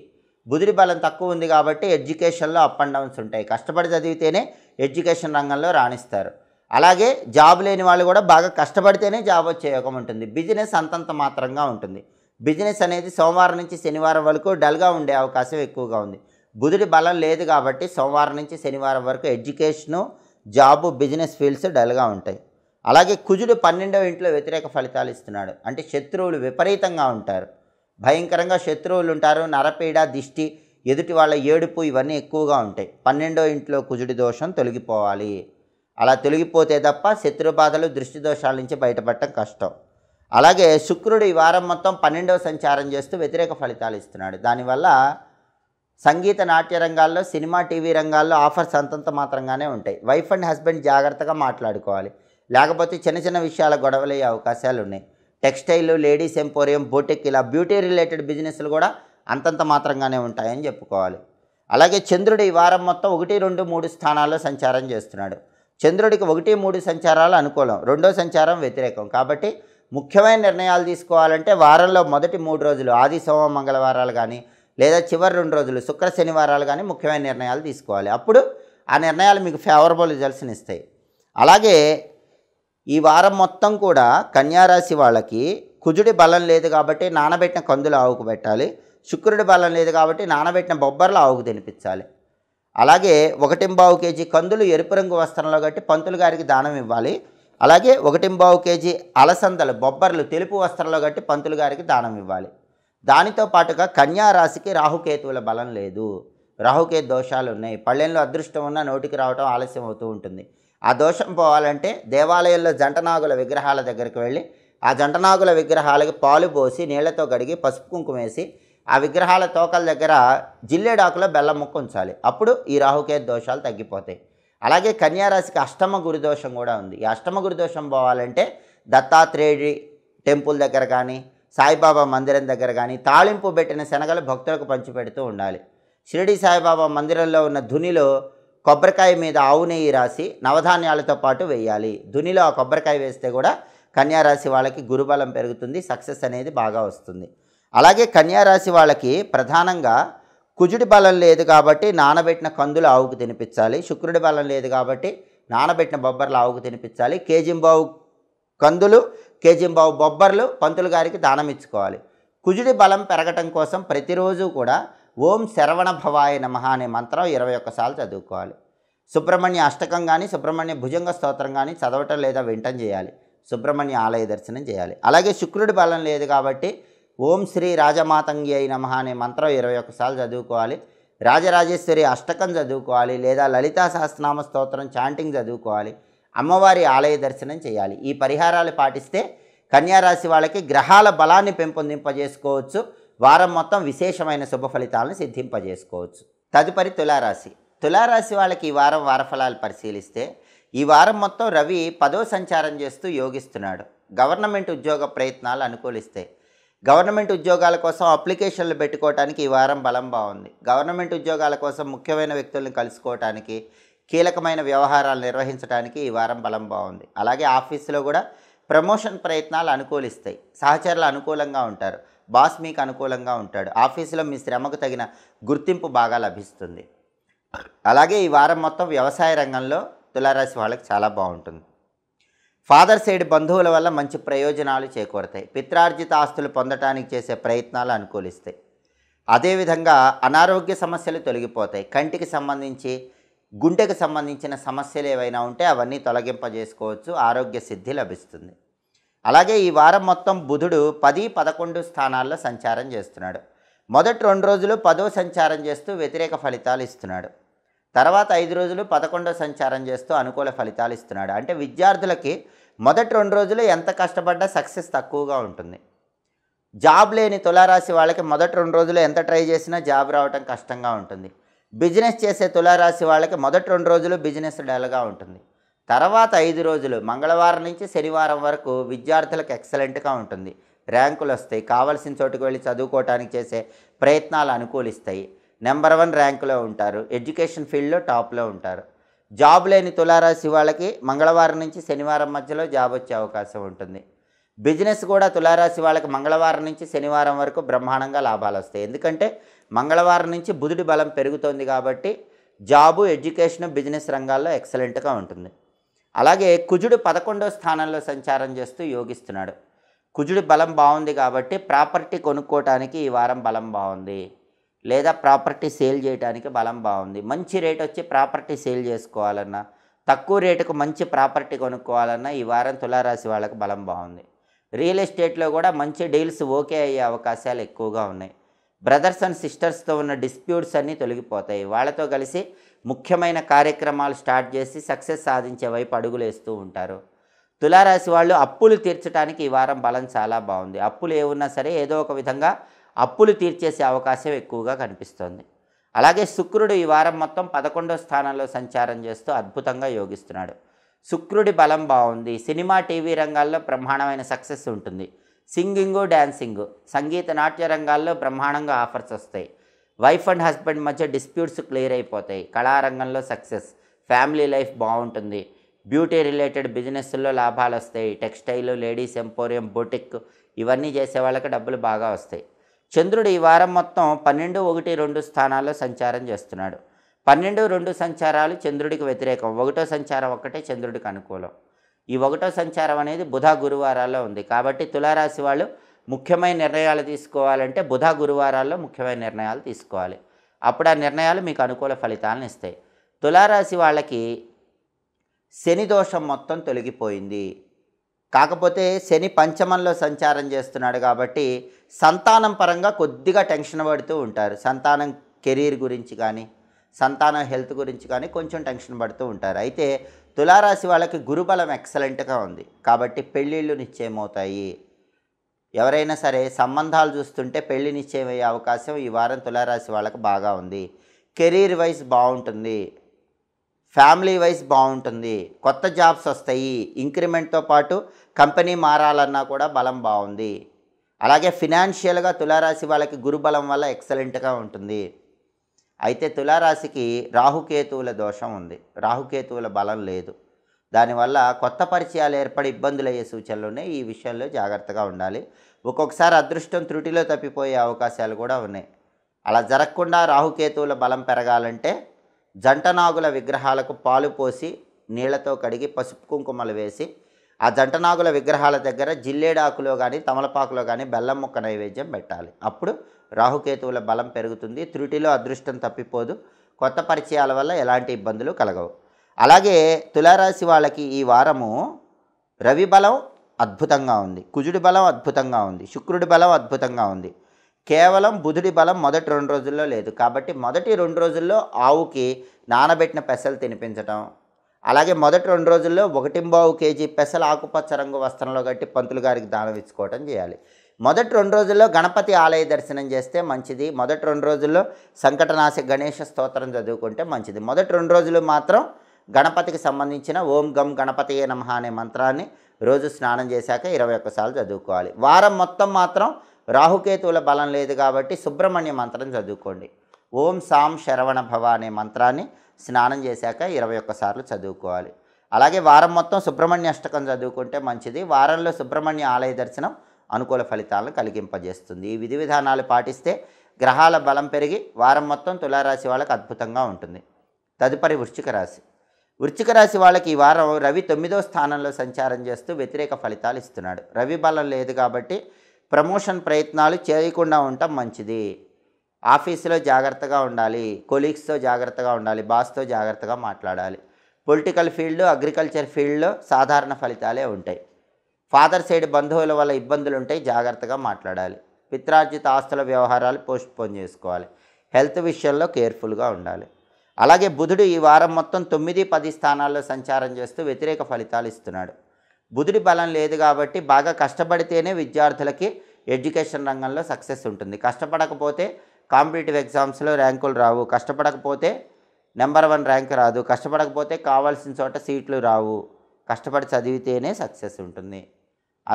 బుద్ధి బలం తక్కువ ఉంది కాబట్టి ఎడ్యుకేషన్లో అప్ అండ్ డౌన్స్ ఉంటాయి కష్టపడి చదివితేనే ఎడ్యుకేషన్ రంగంలో రాణిస్తారు అలాగే జాబ్ లేని వాళ్ళు కూడా బాగా కష్టపడితేనే జాబ్ వచ్చే యోగం ఉంటుంది బిజినెస్ అంతంత మాత్రంగా ఉంటుంది బిజినెస్ అనేది సోమవారం నుంచి శనివారం వరకు డల్గా ఉండే అవకాశం ఎక్కువగా ఉంది బుధుడి బలం లేదు కాబట్టి సోమవారం నుంచి శనివారం వరకు ఎడ్యుకేషను జాబు బిజినెస్ ఫీల్డ్స్ డల్గా ఉంటాయి అలాగే కుజుడు పన్నెండవ ఇంట్లో వ్యతిరేక ఫలితాలు ఇస్తున్నాడు అంటే శత్రువులు విపరీతంగా ఉంటారు భయంకరంగా శత్రువులు ఉంటారు నరపీడ దిష్టి ఎదుటి వాళ్ళ ఏడుపు ఇవన్నీ ఎక్కువగా ఉంటాయి పన్నెండో ఇంట్లో కుజుడి దోషం తొలగిపోవాలి అలా తొలగిపోతే తప్ప శత్రు బాధలు దృష్టి దోషాల నుంచి బయటపడటం కష్టం అలాగే శుక్రుడు ఈ వారం మొత్తం పన్నెండవ సంచారం చేస్తూ వ్యతిరేక ఫలితాలు ఇస్తున్నాడు దానివల్ల సంగీత నాట్య రంగాల్లో సినిమా టీవీ రంగాల్లో ఆఫర్స్ అంతంత మాత్రంగానే ఉంటాయి వైఫ్ అండ్ హస్బెండ్ జాగ్రత్తగా మాట్లాడుకోవాలి లేకపోతే చిన్న చిన్న విషయాల గొడవలయ్యే అవకాశాలు ఉన్నాయి టెక్స్టైల్ లేడీస్ ఎంపోరియం బోటెక్ ఇలా బ్యూటీ రిలేటెడ్ బిజినెస్లు కూడా అంతంత మాత్రంగానే ఉంటాయని చెప్పుకోవాలి అలాగే చంద్రుడు ఈ వారం మొత్తం ఒకటి రెండు మూడు స్థానాల్లో సంచారం చేస్తున్నాడు చంద్రుడికి ఒకటి మూడు సంచారాలు అనుకూలం రెండో సంచారం వ్యతిరేకం కాబట్టి ముఖ్యమైన నిర్ణయాలు తీసుకోవాలంటే వారంలో మొదటి మూడు రోజులు ఆది సోమ మంగళవారాలు కానీ లేదా చివరి రెండు రోజులు శుక్ర శనివారాలు కానీ ముఖ్యమైన నిర్ణయాలు తీసుకోవాలి అప్పుడు ఆ నిర్ణయాలు మీకు ఫేవరబుల్ రిజల్ట్స్ని ఇస్తాయి అలాగే ఈ వారం మొత్తం కూడా కన్యారాశి వాళ్ళకి కుజుడి బలం లేదు కాబట్టి నానబెట్టిన కందులు ఆవుకు పెట్టాలి శుక్రుడి బలం లేదు కాబట్టి నానబెట్టిన బొబ్బర్లు ఆవుకు తినిపించాలి అలాగే ఒకటింబావు కేజీ కందులు ఎరుపు రంగు వస్త్రంలో కట్టి పంతులు గారికి దానం ఇవ్వాలి అలాగే ఒకటింబావు కేజీ అలసందలు బొబ్బర్లు తెలుపు వస్త్రంలో కట్టి పంతులు గారికి దానం ఇవ్వాలి దానితో పాటుగా కన్యా రాశికి రాహుకేతువుల బలం లేదు రాహుకేతు దోషాలు ఉన్నాయి పళ్ళెంలో అదృష్టం ఉన్న నోటికి రావడం ఆలస్యం అవుతూ ఉంటుంది ఆ దోషం పోవాలంటే దేవాలయంలో జంటనాగుల విగ్రహాల దగ్గరికి వెళ్ళి ఆ జంటనాగుల విగ్రహాలకి పాలు పోసి నీళ్లతో కడిగి పసుపు కుంకుమేసి ఆ విగ్రహాల తోకల దగ్గర జిల్లేడాకులో బెల్లం ముక్క ఉంచాలి అప్పుడు ఈ రాహుకేతు దోషాలు తగ్గిపోతాయి అలాగే కన్యారాశికి అష్టమ గురుదోషం కూడా ఉంది ఈ అష్టమ గురుదోషం పోవాలంటే దత్తాత్రేయుడి టెంపుల్ దగ్గర కానీ సాయిబాబా మందిరం దగ్గర కానీ తాళింపు పెట్టిన శనగలు భక్తులకు పంచిపెడుతూ ఉండాలి షిరిడి సాయిబాబా మందిరంలో ఉన్న ధునిలో కొబ్బరికాయ మీద ఆవు నెయ్యి రాసి నవధాన్యాలతో పాటు వేయాలి దునిలో ఆ కొబ్బరికాయ వేస్తే కూడా కన్యారాశి వాళ్ళకి గురుబలం పెరుగుతుంది సక్సెస్ అనేది బాగా వస్తుంది అలాగే కన్యారాశి వాళ్ళకి ప్రధానంగా కుజుడి బలం లేదు కాబట్టి నానబెట్టిన కందులు ఆవుకు తినిపించాలి శుక్రుడి బలం లేదు కాబట్టి నానబెట్టిన బొబ్బర్లు ఆవుకు తినిపించాలి కేజింబావు కందులు కేజింబావు బొబ్బర్లు పంతులు గారికి దానం ఇచ్చుకోవాలి కుజుడి బలం పెరగటం కోసం ప్రతిరోజు కూడా ఓం శరవణ భవాయ నమ అనే మంత్రం ఇరవై ఒక్కసార్లు చదువుకోవాలి సుబ్రహ్మణ్య అష్టకం కానీ సుబ్రహ్మణ్య భుజంగ స్తోత్రం కానీ చదవటం లేదా వింటం చేయాలి సుబ్రహ్మణ్య ఆలయ దర్శనం చేయాలి అలాగే శుక్రుడి బలం లేదు కాబట్టి ఓం శ్రీ రాజమాతంగి అయి నమ అనే మంత్రం ఇరవై ఒక్కసార్లు చదువుకోవాలి రాజరాజేశ్వరి అష్టకం చదువుకోవాలి లేదా లలితా సహస్రనామ స్తోత్రం చాంటింగ్ చదువుకోవాలి అమ్మవారి ఆలయ దర్శనం చేయాలి ఈ పరిహారాలు పాటిస్తే కన్యారాశి వాళ్ళకి గ్రహాల బలాన్ని పెంపొందింపజేసుకోవచ్చు వారం మొత్తం విశేషమైన శుభ ఫలితాలను సిద్ధింపజేసుకోవచ్చు తదుపరి తులారాశి తులారాశి వాళ్ళకి ఈ వారం వారఫలాలు పరిశీలిస్తే ఈ వారం మొత్తం రవి పదో సంచారం చేస్తూ యోగిస్తున్నాడు గవర్నమెంట్ ఉద్యోగ ప్రయత్నాలు అనుకూలిస్తాయి గవర్నమెంట్ ఉద్యోగాల కోసం అప్లికేషన్లు పెట్టుకోవడానికి ఈ వారం బలం బాగుంది గవర్నమెంట్ ఉద్యోగాల కోసం ముఖ్యమైన వ్యక్తులను కలుసుకోవటానికి కీలకమైన వ్యవహారాలు నిర్వహించడానికి ఈ వారం బలం బాగుంది అలాగే ఆఫీసులో కూడా ప్రమోషన్ ప్రయత్నాలు అనుకూలిస్తాయి సహచరులు అనుకూలంగా ఉంటారు బాస్ మీకు అనుకూలంగా ఉంటాడు ఆఫీసులో మీ శ్రమకు తగిన గుర్తింపు బాగా లభిస్తుంది అలాగే ఈ వారం మొత్తం వ్యవసాయ రంగంలో తులారాశి వాళ్ళకి చాలా బాగుంటుంది ఫాదర్ సైడ్ బంధువుల వల్ల మంచి ప్రయోజనాలు చేకూరతాయి పిత్రార్జిత ఆస్తులు పొందటానికి చేసే ప్రయత్నాలు అనుకూలిస్తాయి అదేవిధంగా అనారోగ్య సమస్యలు తొలగిపోతాయి కంటికి సంబంధించి గుండెకు సంబంధించిన సమస్యలు ఏవైనా ఉంటే అవన్నీ తొలగింపజేసుకోవచ్చు ఆరోగ్య సిద్ధి లభిస్తుంది అలాగే ఈ వారం మొత్తం బుధుడు పది పదకొండు స్థానాల్లో సంచారం చేస్తున్నాడు మొదటి రెండు రోజులు పదో సంచారం చేస్తూ వ్యతిరేక ఫలితాలు ఇస్తున్నాడు తర్వాత ఐదు రోజులు పదకొండో సంచారం చేస్తూ అనుకూల ఫలితాలు ఇస్తున్నాడు అంటే విద్యార్థులకి మొదటి రెండు రోజులు ఎంత కష్టపడ్డా సక్సెస్ తక్కువగా ఉంటుంది జాబ్ లేని తులారాశి వాళ్ళకి మొదటి రెండు రోజులు ఎంత ట్రై చేసినా జాబ్ రావటం కష్టంగా ఉంటుంది బిజినెస్ చేసే తులారాశి వాళ్ళకి మొదటి రెండు రోజులు బిజినెస్ డల్గా ఉంటుంది తర్వాత ఐదు రోజులు మంగళవారం నుంచి శనివారం వరకు విద్యార్థులకు ఎక్సలెంట్గా ఉంటుంది ర్యాంకులు వస్తాయి కావలసిన చోటుకు వెళ్ళి చదువుకోవటానికి చేసే ప్రయత్నాలు అనుకూలిస్తాయి నెంబర్ వన్ ర్యాంకులో ఉంటారు ఎడ్యుకేషన్ ఫీల్డ్లో టాప్లో ఉంటారు జాబ్ లేని తులారాశి వాళ్ళకి మంగళవారం నుంచి శనివారం మధ్యలో జాబ్ వచ్చే అవకాశం ఉంటుంది బిజినెస్ కూడా తులారాశి వాళ్ళకి మంగళవారం నుంచి శనివారం వరకు బ్రహ్మాండంగా లాభాలు వస్తాయి ఎందుకంటే మంగళవారం నుంచి బుధుడి బలం పెరుగుతోంది కాబట్టి జాబు ఎడ్యుకేషన్ బిజినెస్ రంగాల్లో ఎక్సలెంట్గా ఉంటుంది అలాగే కుజుడు పదకొండో స్థానంలో సంచారం చేస్తూ యోగిస్తున్నాడు కుజుడి బలం బాగుంది కాబట్టి ప్రాపర్టీ కొనుక్కోవటానికి ఈ వారం బలం బాగుంది లేదా ప్రాపర్టీ సేల్ చేయడానికి బలం బాగుంది మంచి రేట్ వచ్చి ప్రాపర్టీ సేల్ చేసుకోవాలన్నా తక్కువ రేటుకు మంచి ప్రాపర్టీ కొనుక్కోవాలన్నా ఈ వారం తులారాశి వాళ్ళకు బలం బాగుంది రియల్ ఎస్టేట్లో కూడా మంచి డీల్స్ ఓకే అయ్యే అవకాశాలు ఎక్కువగా ఉన్నాయి బ్రదర్స్ అండ్ సిస్టర్స్తో ఉన్న డిస్ప్యూట్స్ అన్నీ తొలగిపోతాయి వాళ్ళతో కలిసి ముఖ్యమైన కార్యక్రమాలు స్టార్ట్ చేసి సక్సెస్ సాధించే వైపు అడుగులేస్తూ ఉంటారు తులారాశి వాళ్ళు అప్పులు తీర్చడానికి ఈ వారం బలం చాలా బాగుంది అప్పులు ఏమున్నా సరే ఏదో ఒక విధంగా అప్పులు తీర్చేసే అవకాశం ఎక్కువగా కనిపిస్తోంది అలాగే శుక్రుడు ఈ వారం మొత్తం పదకొండో స్థానంలో సంచారం చేస్తూ అద్భుతంగా యోగిస్తున్నాడు శుక్రుడి బలం బాగుంది సినిమా టీవీ రంగాల్లో బ్రహ్మాండమైన సక్సెస్ ఉంటుంది సింగింగు డ్యాన్సింగు సంగీత నాట్య రంగాల్లో బ్రహ్మాండంగా ఆఫర్స్ వస్తాయి వైఫ్ అండ్ హస్బెండ్ మధ్య డిస్ప్యూట్స్ క్లియర్ అయిపోతాయి కళారంగంలో సక్సెస్ ఫ్యామిలీ లైఫ్ బాగుంటుంది బ్యూటీ రిలేటెడ్ బిజినెస్లో లాభాలు వస్తాయి టెక్స్టైల్ లేడీస్ ఎంపోరియం బొటిక్ ఇవన్నీ చేసే వాళ్ళకి డబ్బులు బాగా వస్తాయి చంద్రుడు ఈ వారం మొత్తం పన్నెండు ఒకటి రెండు స్థానాల్లో సంచారం చేస్తున్నాడు పన్నెండు రెండు సంచారాలు చంద్రుడికి వ్యతిరేకం ఒకటో సంచారం ఒక్కటే చంద్రుడికి అనుకూలం ఈ ఒకటో సంచారం అనేది బుధ గురువారాల్లో ఉంది కాబట్టి తులారాశి వాళ్ళు ముఖ్యమైన నిర్ణయాలు తీసుకోవాలంటే బుధ గురువారాల్లో ముఖ్యమైన నిర్ణయాలు తీసుకోవాలి అప్పుడు ఆ నిర్ణయాలు మీకు అనుకూల ఫలితాలను ఇస్తాయి తులారాశి వాళ్ళకి శని దోషం మొత్తం తొలగిపోయింది కాకపోతే శని పంచమంలో సంచారం చేస్తున్నాడు కాబట్టి సంతానం పరంగా కొద్దిగా టెన్షన్ పడుతూ ఉంటారు సంతానం కెరీర్ గురించి కానీ సంతానం హెల్త్ గురించి కానీ కొంచెం టెన్షన్ పడుతూ ఉంటారు అయితే తులారాశి వాళ్ళకి గురుబలం ఎక్సలెంట్గా ఉంది కాబట్టి పెళ్ళిళ్ళు నిశ్చయమవుతాయి ఎవరైనా సరే సంబంధాలు చూస్తుంటే పెళ్లి అవకాశం ఈ వారం తులారాశి వాళ్ళకు బాగా ఉంది కెరీర్ వైజ్ బాగుంటుంది ఫ్యామిలీ వైజ్ బాగుంటుంది కొత్త జాబ్స్ వస్తాయి ఇంక్రిమెంట్తో పాటు కంపెనీ మారాలన్నా కూడా బలం బాగుంది అలాగే ఫినాన్షియల్గా తులారాశి వాళ్ళకి గురుబలం వల్ల ఎక్సలెంట్గా ఉంటుంది అయితే తులారాశికి రాహుకేతువుల దోషం ఉంది రాహుకేతువుల బలం లేదు దానివల్ల కొత్త పరిచయాలు ఏర్పడి ఇబ్బందులు అయ్యే సూచనలు ఉన్నాయి ఈ విషయంలో జాగ్రత్తగా ఉండాలి ఒక్కొక్కసారి అదృష్టం త్రుటిలో తప్పిపోయే అవకాశాలు కూడా ఉన్నాయి అలా జరగకుండా రాహుకేతువుల బలం పెరగాలంటే జంటనాగుల విగ్రహాలకు పాలు పోసి నీళ్లతో కడిగి పసుపు కుంకుమలు వేసి ఆ నాగుల విగ్రహాల దగ్గర జిల్లేడాకులో కానీ తమలపాకులో కానీ బెల్లం ముక్క నైవేద్యం పెట్టాలి అప్పుడు రాహుకేతువుల బలం పెరుగుతుంది త్రుటిలో అదృష్టం తప్పిపోదు కొత్త పరిచయాల వల్ల ఎలాంటి ఇబ్బందులు కలగవు అలాగే తులారాశి వాళ్ళకి ఈ వారము రవి బలం అద్భుతంగా ఉంది కుజుడి బలం అద్భుతంగా ఉంది శుక్రుడి బలం అద్భుతంగా ఉంది కేవలం బుధుడి బలం మొదటి రెండు రోజుల్లో లేదు కాబట్టి మొదటి రెండు రోజుల్లో ఆవుకి నానబెట్టిన పెసలు తినిపించటం అలాగే మొదటి రెండు రోజుల్లో ఒకటింబావు కేజీ పెసలు ఆకుపచ్చ రంగు వస్త్రంలో కట్టి పంతులు గారికి దానం ఇచ్చుకోవటం చేయాలి మొదటి రెండు రోజుల్లో గణపతి ఆలయ దర్శనం చేస్తే మంచిది మొదటి రెండు రోజుల్లో సంకటనాశ గణేష స్తోత్రం చదువుకుంటే మంచిది మొదటి రెండు రోజులు మాత్రం గణపతికి సంబంధించిన ఓం గం గణపతియే నమ అనే మంత్రాన్ని రోజు స్నానం చేశాక ఇరవై ఒక్కసార్లు చదువుకోవాలి వారం మొత్తం మాత్రం రాహుకేతువుల బలం లేదు కాబట్టి సుబ్రహ్మణ్య మంత్రం చదువుకోండి ఓం సాం శరవణ భవ అనే మంత్రాన్ని స్నానం చేశాక ఇరవై ఒక్కసార్లు చదువుకోవాలి అలాగే వారం మొత్తం సుబ్రహ్మణ్య అష్టకం చదువుకుంటే మంచిది వారంలో సుబ్రహ్మణ్య ఆలయ దర్శనం అనుకూల ఫలితాలను కలిగింపజేస్తుంది ఈ విధి విధానాలు పాటిస్తే గ్రహాల బలం పెరిగి వారం మొత్తం తులారాశి వాళ్ళకు అద్భుతంగా ఉంటుంది తదుపరి వృశ్చిక రాశి వృచ్చిక రాశి వాళ్ళకి ఈ వారం రవి తొమ్మిదో స్థానంలో సంచారం చేస్తూ వ్యతిరేక ఫలితాలు ఇస్తున్నాడు రవి బలం లేదు కాబట్టి ప్రమోషన్ ప్రయత్నాలు చేయకుండా ఉండటం మంచిది ఆఫీసులో జాగ్రత్తగా ఉండాలి కొలీగ్స్తో జాగ్రత్తగా ఉండాలి బాస్తో జాగ్రత్తగా మాట్లాడాలి పొలిటికల్ ఫీల్డ్ అగ్రికల్చర్ ఫీల్డ్లో సాధారణ ఫలితాలే ఉంటాయి ఫాదర్ సైడ్ బంధువుల వల్ల ఇబ్బందులు ఉంటాయి జాగ్రత్తగా మాట్లాడాలి పిత్రార్జిత ఆస్తుల వ్యవహారాలు పోస్ట్పోన్ చేసుకోవాలి హెల్త్ విషయంలో కేర్ఫుల్గా ఉండాలి అలాగే బుధుడు ఈ వారం మొత్తం తొమ్మిది పది స్థానాల్లో సంచారం చేస్తూ వ్యతిరేక ఫలితాలు ఇస్తున్నాడు బుధుడి బలం లేదు కాబట్టి బాగా కష్టపడితేనే విద్యార్థులకి ఎడ్యుకేషన్ రంగంలో సక్సెస్ ఉంటుంది కష్టపడకపోతే కాంపిటేటివ్ ఎగ్జామ్స్లో ర్యాంకులు రావు కష్టపడకపోతే నెంబర్ వన్ ర్యాంక్ రాదు కష్టపడకపోతే కావాల్సిన చోట సీట్లు రావు కష్టపడి చదివితేనే సక్సెస్ ఉంటుంది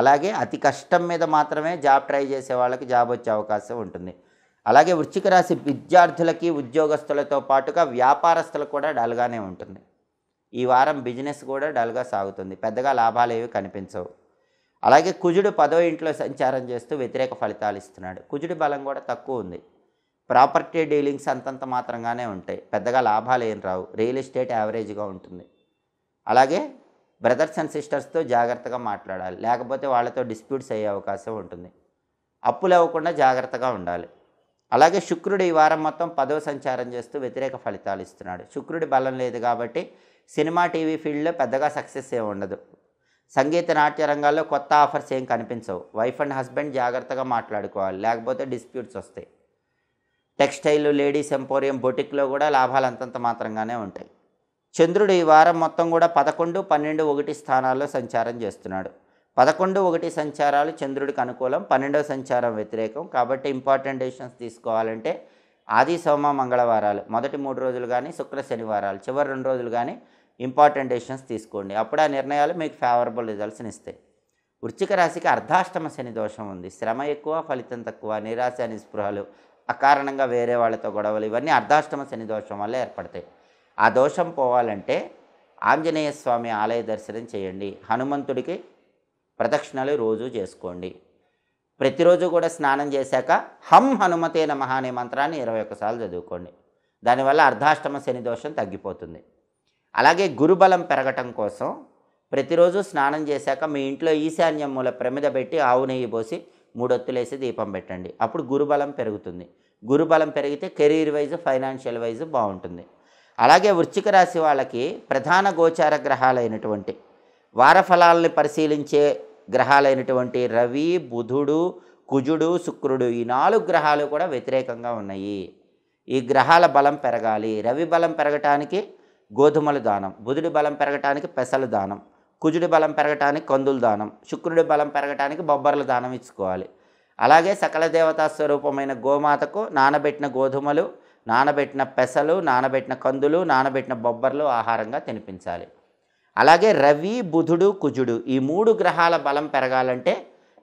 అలాగే అతి కష్టం మీద మాత్రమే జాబ్ ట్రై చేసే వాళ్ళకి జాబ్ వచ్చే అవకాశం ఉంటుంది అలాగే వృశ్చిక రాశి విద్యార్థులకి ఉద్యోగస్తులతో పాటుగా వ్యాపారస్తులకు కూడా డల్గానే ఉంటుంది ఈ వారం బిజినెస్ కూడా డల్గా సాగుతుంది పెద్దగా లాభాలు ఏవి కనిపించవు అలాగే కుజుడు పదో ఇంట్లో సంచారం చేస్తూ వ్యతిరేక ఫలితాలు ఇస్తున్నాడు కుజుడి బలం కూడా తక్కువ ఉంది ప్రాపర్టీ డీలింగ్స్ అంతంత మాత్రంగానే ఉంటాయి పెద్దగా లాభాలు ఏం రావు రియల్ ఎస్టేట్ యావరేజ్గా ఉంటుంది అలాగే బ్రదర్స్ అండ్ సిస్టర్స్తో జాగ్రత్తగా మాట్లాడాలి లేకపోతే వాళ్ళతో డిస్ప్యూట్స్ అయ్యే అవకాశం ఉంటుంది అప్పులు అవ్వకుండా జాగ్రత్తగా ఉండాలి అలాగే శుక్రుడు ఈ వారం మొత్తం పదవ సంచారం చేస్తూ వ్యతిరేక ఫలితాలు ఇస్తున్నాడు శుక్రుడి బలం లేదు కాబట్టి సినిమా టీవీ ఫీల్డ్లో పెద్దగా సక్సెస్ ఏమి ఉండదు సంగీత నాట్య రంగాల్లో కొత్త ఆఫర్స్ ఏం కనిపించవు వైఫ్ అండ్ హస్బెండ్ జాగ్రత్తగా మాట్లాడుకోవాలి లేకపోతే డిస్ప్యూట్స్ వస్తాయి టెక్స్టైల్ లేడీస్ ఎంపోరియం బొటిక్లో కూడా లాభాలు అంతంత మాత్రంగానే ఉంటాయి చంద్రుడు ఈ వారం మొత్తం కూడా పదకొండు పన్నెండు ఒకటి స్థానాల్లో సంచారం చేస్తున్నాడు పదకొండు ఒకటి సంచారాలు చంద్రుడికి అనుకూలం పన్నెండవ సంచారం వ్యతిరేకం కాబట్టి ఇంపార్టెంట్ డెసిషన్స్ తీసుకోవాలంటే ఆది సోమ మంగళవారాలు మొదటి మూడు రోజులు కానీ శుక్ర శనివారాలు చివరి రెండు రోజులు కానీ ఇంపార్టెంట్ డెసిషన్స్ తీసుకోండి అప్పుడు ఆ నిర్ణయాలు మీకు ఫేవరబుల్ రిజల్ట్స్ని ఇస్తాయి వృచ్చిక రాశికి అర్ధాష్టమ శని దోషం ఉంది శ్రమ ఎక్కువ ఫలితం తక్కువ నిరాశ నిస్పృహలు అకారణంగా వేరే వాళ్ళతో గొడవలు ఇవన్నీ అర్ధాష్టమ శని దోషం వల్ల ఏర్పడతాయి ఆ దోషం పోవాలంటే ఆంజనేయ స్వామి ఆలయ దర్శనం చేయండి హనుమంతుడికి ప్రదక్షిణలు రోజు చేసుకోండి ప్రతిరోజు కూడా స్నానం చేశాక హం హనుమతే నమ అనే మంత్రాన్ని ఇరవై ఒక్కసార్లు చదువుకోండి దానివల్ల అర్ధాష్టమ శని దోషం తగ్గిపోతుంది అలాగే గురుబలం పెరగటం కోసం ప్రతిరోజు స్నానం చేశాక మీ ఇంట్లో ఈశాన్యం మూల ప్రమిద పెట్టి ఆవు నెయ్యి పోసి మూడొత్తులేసి దీపం పెట్టండి అప్పుడు గురుబలం పెరుగుతుంది గురుబలం పెరిగితే కెరీర్ వైజ్ ఫైనాన్షియల్ వైజ్ బాగుంటుంది అలాగే వృశ్చిక రాశి వాళ్ళకి ప్రధాన గోచార గ్రహాలైనటువంటి వారఫలాలని పరిశీలించే గ్రహాలైనటువంటి రవి బుధుడు కుజుడు శుక్రుడు ఈ నాలుగు గ్రహాలు కూడా వ్యతిరేకంగా ఉన్నాయి ఈ గ్రహాల బలం పెరగాలి రవి బలం పెరగటానికి గోధుమలు దానం బుధుడి బలం పెరగటానికి పెసలు దానం కుజుడి బలం పెరగటానికి కందులు దానం శుక్రుడి బలం పెరగటానికి బొబ్బర్ల దానం ఇచ్చుకోవాలి అలాగే సకల దేవతా స్వరూపమైన గోమాతకు నానబెట్టిన గోధుమలు నానబెట్టిన పెసలు నానబెట్టిన కందులు నానబెట్టిన బొబ్బర్లు ఆహారంగా తినిపించాలి అలాగే రవి బుధుడు కుజుడు ఈ మూడు గ్రహాల బలం పెరగాలంటే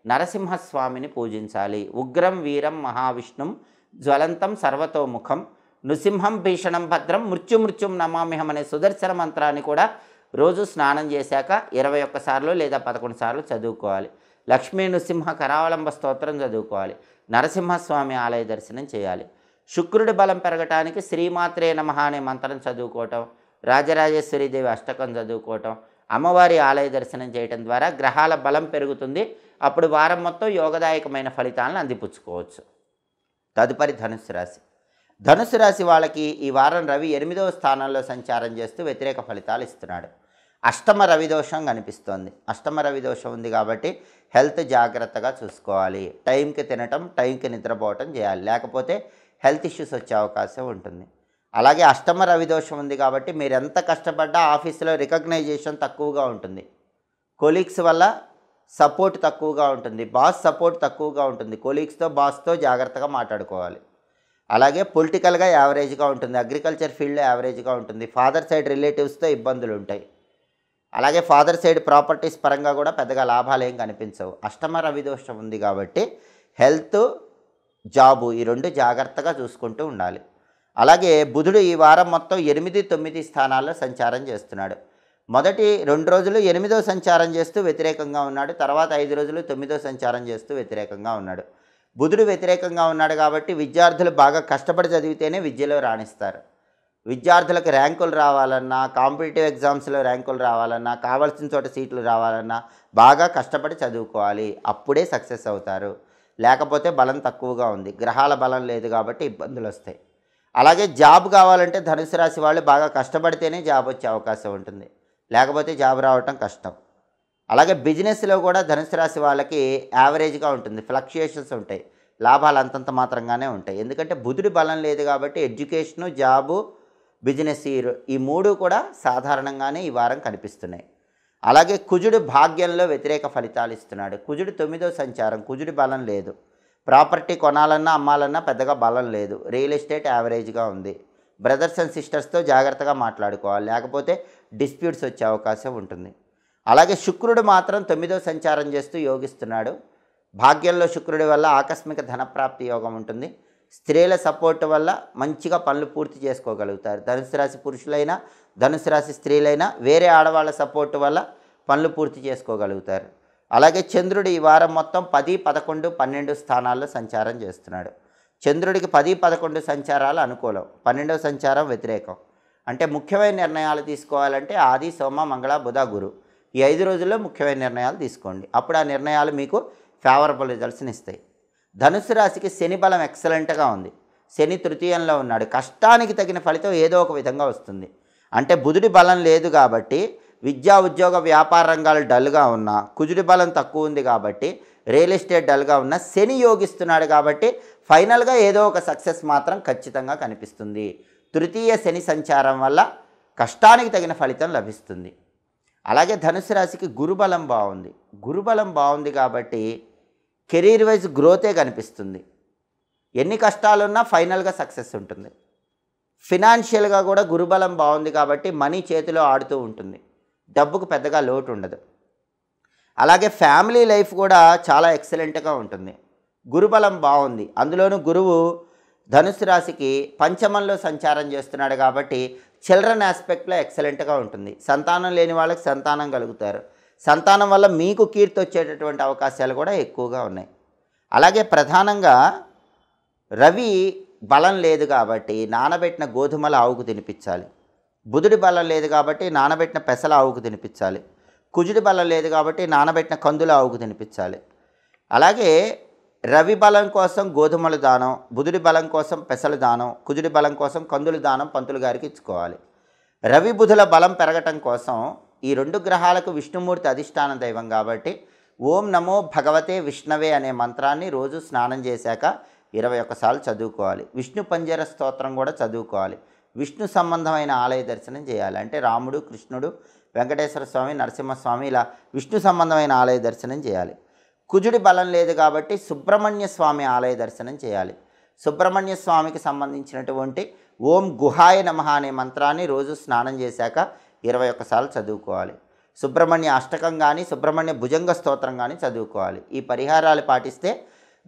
నరసింహస్వామిని పూజించాలి ఉగ్రం వీరం మహావిష్ణుం జ్వలంతం సర్వతోముఖం నృసింహం భీషణం భద్రం మృత్యు మృత్యుం నమామిహం అనే సుదర్శన మంత్రాన్ని కూడా రోజు స్నానం చేశాక ఇరవై ఒక్కసార్లు లేదా పదకొండు సార్లు చదువుకోవాలి లక్ష్మీ నృసింహ కరావలంబ స్తోత్రం చదువుకోవాలి నరసింహస్వామి ఆలయ దర్శనం చేయాలి శుక్రుడి బలం పెరగటానికి శ్రీమాత్రే నమ అనే మంత్రం చదువుకోవటం రాజరాజేశ్వరి దేవి అష్టకం చదువుకోవటం అమ్మవారి ఆలయ దర్శనం చేయటం ద్వారా గ్రహాల బలం పెరుగుతుంది అప్పుడు వారం మొత్తం యోగదాయకమైన ఫలితాలను అందిపుచ్చుకోవచ్చు తదుపరి ధనుసు రాశి ధనుసు రాశి వాళ్ళకి ఈ వారం రవి ఎనిమిదవ స్థానంలో సంచారం చేస్తూ వ్యతిరేక ఫలితాలు ఇస్తున్నాడు అష్టమ రవి దోషం కనిపిస్తోంది అష్టమ రవి దోషం ఉంది కాబట్టి హెల్త్ జాగ్రత్తగా చూసుకోవాలి టైంకి తినటం టైంకి నిద్రపోవటం చేయాలి లేకపోతే హెల్త్ ఇష్యూస్ వచ్చే అవకాశం ఉంటుంది అలాగే అష్టమ రవి దోషం ఉంది కాబట్టి మీరు ఎంత కష్టపడ్డా ఆఫీసులో రికగ్నైజేషన్ తక్కువగా ఉంటుంది కొలీగ్స్ వల్ల సపోర్ట్ తక్కువగా ఉంటుంది బాస్ సపోర్ట్ తక్కువగా ఉంటుంది కొలీగ్స్తో బాస్తో జాగ్రత్తగా మాట్లాడుకోవాలి అలాగే పొలిటికల్గా యావరేజ్గా ఉంటుంది అగ్రికల్చర్ ఫీల్డ్లో యావరేజ్గా ఉంటుంది ఫాదర్ సైడ్ రిలేటివ్స్తో ఇబ్బందులు ఉంటాయి అలాగే ఫాదర్ సైడ్ ప్రాపర్టీస్ పరంగా కూడా పెద్దగా లాభాలు ఏం కనిపించవు అష్టమ రవి దోషం ఉంది కాబట్టి హెల్త్ జాబు ఈ రెండు జాగ్రత్తగా చూసుకుంటూ ఉండాలి అలాగే బుధుడు ఈ వారం మొత్తం ఎనిమిది తొమ్మిది స్థానాల్లో సంచారం చేస్తున్నాడు మొదటి రెండు రోజులు ఎనిమిదో సంచారం చేస్తూ వ్యతిరేకంగా ఉన్నాడు తర్వాత ఐదు రోజులు తొమ్మిదో సంచారం చేస్తూ వ్యతిరేకంగా ఉన్నాడు బుధుడు వ్యతిరేకంగా ఉన్నాడు కాబట్టి విద్యార్థులు బాగా కష్టపడి చదివితేనే విద్యలో రాణిస్తారు విద్యార్థులకు ర్యాంకులు రావాలన్నా కాంపిటేటివ్ ఎగ్జామ్స్లో ర్యాంకులు రావాలన్నా కావాల్సిన చోట సీట్లు రావాలన్నా బాగా కష్టపడి చదువుకోవాలి అప్పుడే సక్సెస్ అవుతారు లేకపోతే బలం తక్కువగా ఉంది గ్రహాల బలం లేదు కాబట్టి ఇబ్బందులు వస్తాయి అలాగే జాబ్ కావాలంటే ధనుసు రాశి వాళ్ళు బాగా కష్టపడితేనే జాబ్ వచ్చే అవకాశం ఉంటుంది లేకపోతే జాబ్ రావటం కష్టం అలాగే బిజినెస్లో కూడా ధనుసు రాశి వాళ్ళకి యావరేజ్గా ఉంటుంది ఫ్లక్చుయేషన్స్ ఉంటాయి లాభాలు అంతంత మాత్రంగానే ఉంటాయి ఎందుకంటే బుధుడి బలం లేదు కాబట్టి ఎడ్యుకేషను జాబు బిజినెస్ ఈ మూడు కూడా సాధారణంగానే ఈ వారం కనిపిస్తున్నాయి అలాగే కుజుడు భాగ్యంలో వ్యతిరేక ఫలితాలు ఇస్తున్నాడు కుజుడు తొమ్మిదో సంచారం కుజుడి బలం లేదు ప్రాపర్టీ కొనాలన్నా అమ్మాలన్నా పెద్దగా బలం లేదు రియల్ ఎస్టేట్ యావరేజ్గా ఉంది బ్రదర్స్ అండ్ సిస్టర్స్తో జాగ్రత్తగా మాట్లాడుకోవాలి లేకపోతే డిస్ప్యూట్స్ వచ్చే అవకాశం ఉంటుంది అలాగే శుక్రుడు మాత్రం తొమ్మిదో సంచారం చేస్తూ యోగిస్తున్నాడు భాగ్యంలో శుక్రుడి వల్ల ఆకస్మిక ధనప్రాప్తి యోగం ఉంటుంది స్త్రీల సపోర్ట్ వల్ల మంచిగా పనులు పూర్తి చేసుకోగలుగుతారు ధనుసు రాశి పురుషులైనా ధనుసు రాశి స్త్రీలైనా వేరే ఆడవాళ్ళ సపోర్టు వల్ల పనులు పూర్తి చేసుకోగలుగుతారు అలాగే చంద్రుడు ఈ వారం మొత్తం పది పదకొండు పన్నెండు స్థానాల్లో సంచారం చేస్తున్నాడు చంద్రుడికి పది పదకొండు సంచారాలు అనుకూలం పన్నెండవ సంచారం వ్యతిరేకం అంటే ముఖ్యమైన నిర్ణయాలు తీసుకోవాలంటే ఆది సోమ మంగళ బుధ గురు ఈ ఐదు రోజుల్లో ముఖ్యమైన నిర్ణయాలు తీసుకోండి అప్పుడు ఆ నిర్ణయాలు మీకు ఫేవరబుల్ రిజల్ట్స్ని ఇస్తాయి ధనుసు రాశికి శని బలం ఎక్సలెంట్గా ఉంది శని తృతీయంలో ఉన్నాడు కష్టానికి తగిన ఫలితం ఏదో ఒక విధంగా వస్తుంది అంటే బుధుడి బలం లేదు కాబట్టి విద్యా ఉద్యోగ వ్యాపార రంగాలు డల్గా ఉన్న కుజుడి బలం తక్కువ ఉంది కాబట్టి రియల్ ఎస్టేట్ డల్గా ఉన్న శని యోగిస్తున్నాడు కాబట్టి ఫైనల్గా ఏదో ఒక సక్సెస్ మాత్రం ఖచ్చితంగా కనిపిస్తుంది తృతీయ శని సంచారం వల్ల కష్టానికి తగిన ఫలితం లభిస్తుంది అలాగే ధనుసు రాశికి గురుబలం బాగుంది గురుబలం బాగుంది కాబట్టి కెరీర్ వైజ్ గ్రోతే కనిపిస్తుంది ఎన్ని కష్టాలున్నా ఫైనల్గా సక్సెస్ ఉంటుంది ఫినాన్షియల్గా కూడా గురుబలం బాగుంది కాబట్టి మనీ చేతిలో ఆడుతూ ఉంటుంది డబ్బుకు పెద్దగా లోటు ఉండదు అలాగే ఫ్యామిలీ లైఫ్ కూడా చాలా ఎక్సలెంట్గా ఉంటుంది గురుబలం బాగుంది అందులోనూ గురువు ధనుసు రాశికి పంచమంలో సంచారం చేస్తున్నాడు కాబట్టి చిల్డ్రన్ ఆస్పెక్ట్లో ఎక్సలెంట్గా ఉంటుంది సంతానం లేని వాళ్ళకి సంతానం కలుగుతారు సంతానం వల్ల మీకు కీర్తి వచ్చేటటువంటి అవకాశాలు కూడా ఎక్కువగా ఉన్నాయి అలాగే ప్రధానంగా రవి బలం లేదు కాబట్టి నానబెట్టిన గోధుమల ఆవుకు తినిపించాలి బుధుడి బలం లేదు కాబట్టి నానబెట్టిన పెసల ఆవుకు తినిపించాలి కుజుడి బలం లేదు కాబట్టి నానబెట్టిన కందుల ఆవుకు తినిపించాలి అలాగే రవి బలం కోసం గోధుమల దానం బుధుడి బలం కోసం పెసల దానం కుజుడి బలం కోసం కందుల దానం పంతులు గారికి ఇచ్చుకోవాలి రవి బుధుల బలం పెరగటం కోసం ఈ రెండు గ్రహాలకు విష్ణుమూర్తి అధిష్టాన దైవం కాబట్టి ఓం నమో భగవతే విష్ణవే అనే మంత్రాన్ని రోజు స్నానం చేశాక ఇరవై ఒక్కసార్లు చదువుకోవాలి విష్ణు పంజర స్తోత్రం కూడా చదువుకోవాలి విష్ణు సంబంధమైన ఆలయ దర్శనం చేయాలి అంటే రాముడు కృష్ణుడు వెంకటేశ్వర స్వామి నరసింహస్వామి ఇలా విష్ణు సంబంధమైన ఆలయ దర్శనం చేయాలి కుజుడి బలం లేదు కాబట్టి సుబ్రహ్మణ్య స్వామి ఆలయ దర్శనం చేయాలి సుబ్రహ్మణ్య స్వామికి సంబంధించినటువంటి ఓం గుహాయ నమ అనే మంత్రాన్ని రోజు స్నానం చేశాక ఇరవై ఒక్కసార్లు చదువుకోవాలి సుబ్రహ్మణ్య అష్టకం కానీ సుబ్రహ్మణ్య భుజంగ స్తోత్రం కానీ చదువుకోవాలి ఈ పరిహారాలు పాటిస్తే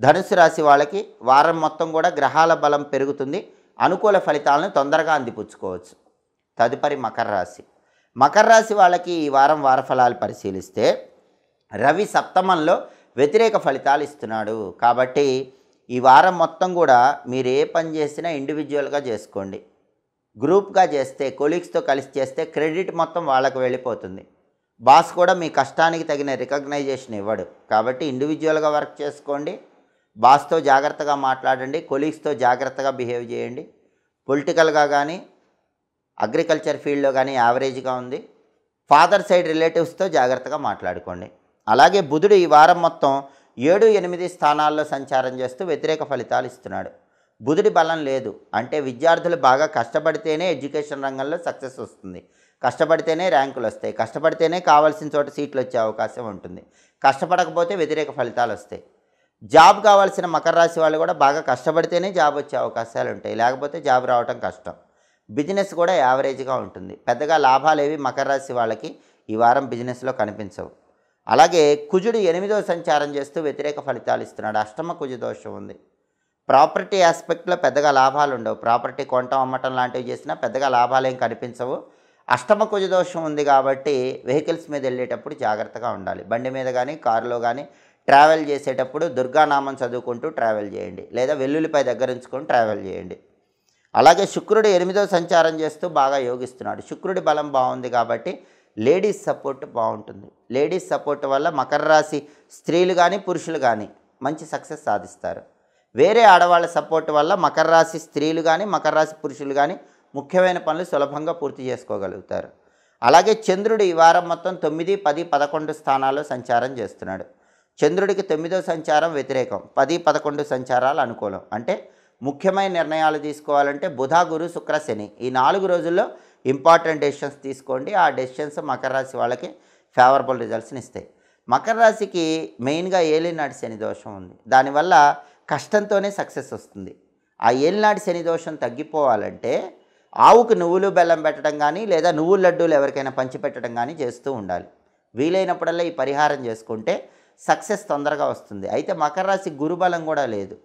ధనుసు రాశి వాళ్ళకి వారం మొత్తం కూడా గ్రహాల బలం పెరుగుతుంది అనుకూల ఫలితాలను తొందరగా అందిపుచ్చుకోవచ్చు తదుపరి మకర రాశి మకర రాశి వాళ్ళకి ఈ వారం వారఫలాలు పరిశీలిస్తే రవి సప్తమంలో వ్యతిరేక ఫలితాలు ఇస్తున్నాడు కాబట్టి ఈ వారం మొత్తం కూడా మీరు ఏ పని చేసినా ఇండివిజువల్గా చేసుకోండి గ్రూప్గా చేస్తే కొలీగ్స్తో కలిసి చేస్తే క్రెడిట్ మొత్తం వాళ్ళకు వెళ్ళిపోతుంది బాస్ కూడా మీ కష్టానికి తగిన రికగ్నైజేషన్ ఇవ్వడు కాబట్టి ఇండివిజువల్గా వర్క్ చేసుకోండి బాస్తో జాగ్రత్తగా మాట్లాడండి కొలీగ్స్తో జాగ్రత్తగా బిహేవ్ చేయండి పొలిటికల్గా కానీ అగ్రికల్చర్ ఫీల్డ్లో కానీ యావరేజ్గా ఉంది ఫాదర్ సైడ్ రిలేటివ్స్తో జాగ్రత్తగా మాట్లాడుకోండి అలాగే బుధుడు ఈ వారం మొత్తం ఏడు ఎనిమిది స్థానాల్లో సంచారం చేస్తూ వ్యతిరేక ఫలితాలు ఇస్తున్నాడు బుధుడి బలం లేదు అంటే విద్యార్థులు బాగా కష్టపడితేనే ఎడ్యుకేషన్ రంగంలో సక్సెస్ వస్తుంది కష్టపడితేనే ర్యాంకులు వస్తాయి కష్టపడితేనే కావాల్సిన చోట సీట్లు వచ్చే అవకాశం ఉంటుంది కష్టపడకపోతే వ్యతిరేక ఫలితాలు వస్తాయి జాబ్ కావాల్సిన మకర రాశి వాళ్ళు కూడా బాగా కష్టపడితేనే జాబ్ వచ్చే అవకాశాలు ఉంటాయి లేకపోతే జాబ్ రావటం కష్టం బిజినెస్ కూడా యావరేజ్గా ఉంటుంది పెద్దగా లాభాలు ఏవి మకర రాశి వాళ్ళకి ఈ వారం బిజినెస్లో కనిపించవు అలాగే కుజుడు ఎనిమిదో సంచారం చేస్తూ వ్యతిరేక ఫలితాలు ఇస్తున్నాడు అష్టమ కుజ దోషం ఉంది ప్రాపర్టీ ఆస్పెక్ట్లో పెద్దగా లాభాలు ఉండవు ప్రాపర్టీ కొనటం అమ్మటం లాంటివి చేసినా పెద్దగా లాభాలు ఏం కనిపించవు అష్టమ కుజ దోషం ఉంది కాబట్టి వెహికల్స్ మీద వెళ్ళేటప్పుడు జాగ్రత్తగా ఉండాలి బండి మీద కానీ కారులో కానీ ట్రావెల్ చేసేటప్పుడు దుర్గానామం చదువుకుంటూ ట్రావెల్ చేయండి లేదా వెల్లుల్లిపై దగ్గర ఉంచుకొని ట్రావెల్ చేయండి అలాగే శుక్రుడు ఎనిమిదో సంచారం చేస్తూ బాగా యోగిస్తున్నాడు శుక్రుడి బలం బాగుంది కాబట్టి లేడీస్ సపోర్ట్ బాగుంటుంది లేడీస్ సపోర్ట్ వల్ల మకర రాశి స్త్రీలు కానీ పురుషులు కానీ మంచి సక్సెస్ సాధిస్తారు వేరే ఆడవాళ్ళ సపోర్ట్ వల్ల మకర రాశి స్త్రీలు కానీ మకర రాశి పురుషులు కానీ ముఖ్యమైన పనులు సులభంగా పూర్తి చేసుకోగలుగుతారు అలాగే చంద్రుడు ఈ వారం మొత్తం తొమ్మిది పది పదకొండు స్థానాల్లో సంచారం చేస్తున్నాడు చంద్రుడికి తొమ్మిదో సంచారం వ్యతిరేకం పది పదకొండు సంచారాలు అనుకూలం అంటే ముఖ్యమైన నిర్ణయాలు తీసుకోవాలంటే బుధ గురు శుక్ర శని ఈ నాలుగు రోజుల్లో ఇంపార్టెంట్ డెసిషన్స్ తీసుకోండి ఆ డెసిషన్స్ మకర రాశి వాళ్ళకి ఫేవరబుల్ రిజల్ట్స్ని ఇస్తాయి మకర రాశికి మెయిన్గా ఏలినాటి శని దోషం ఉంది దానివల్ల కష్టంతోనే సక్సెస్ వస్తుంది ఆ ఏలినాటి శని దోషం తగ్గిపోవాలంటే ఆవుకు నువ్వులు బెల్లం పెట్టడం కానీ లేదా నువ్వుల లడ్డూలు ఎవరికైనా పంచిపెట్టడం కానీ చేస్తూ ఉండాలి వీలైనప్పుడల్లా ఈ పరిహారం చేసుకుంటే సక్సెస్ తొందరగా వస్తుంది అయితే మకర రాశి గురుబలం కూడా లేదు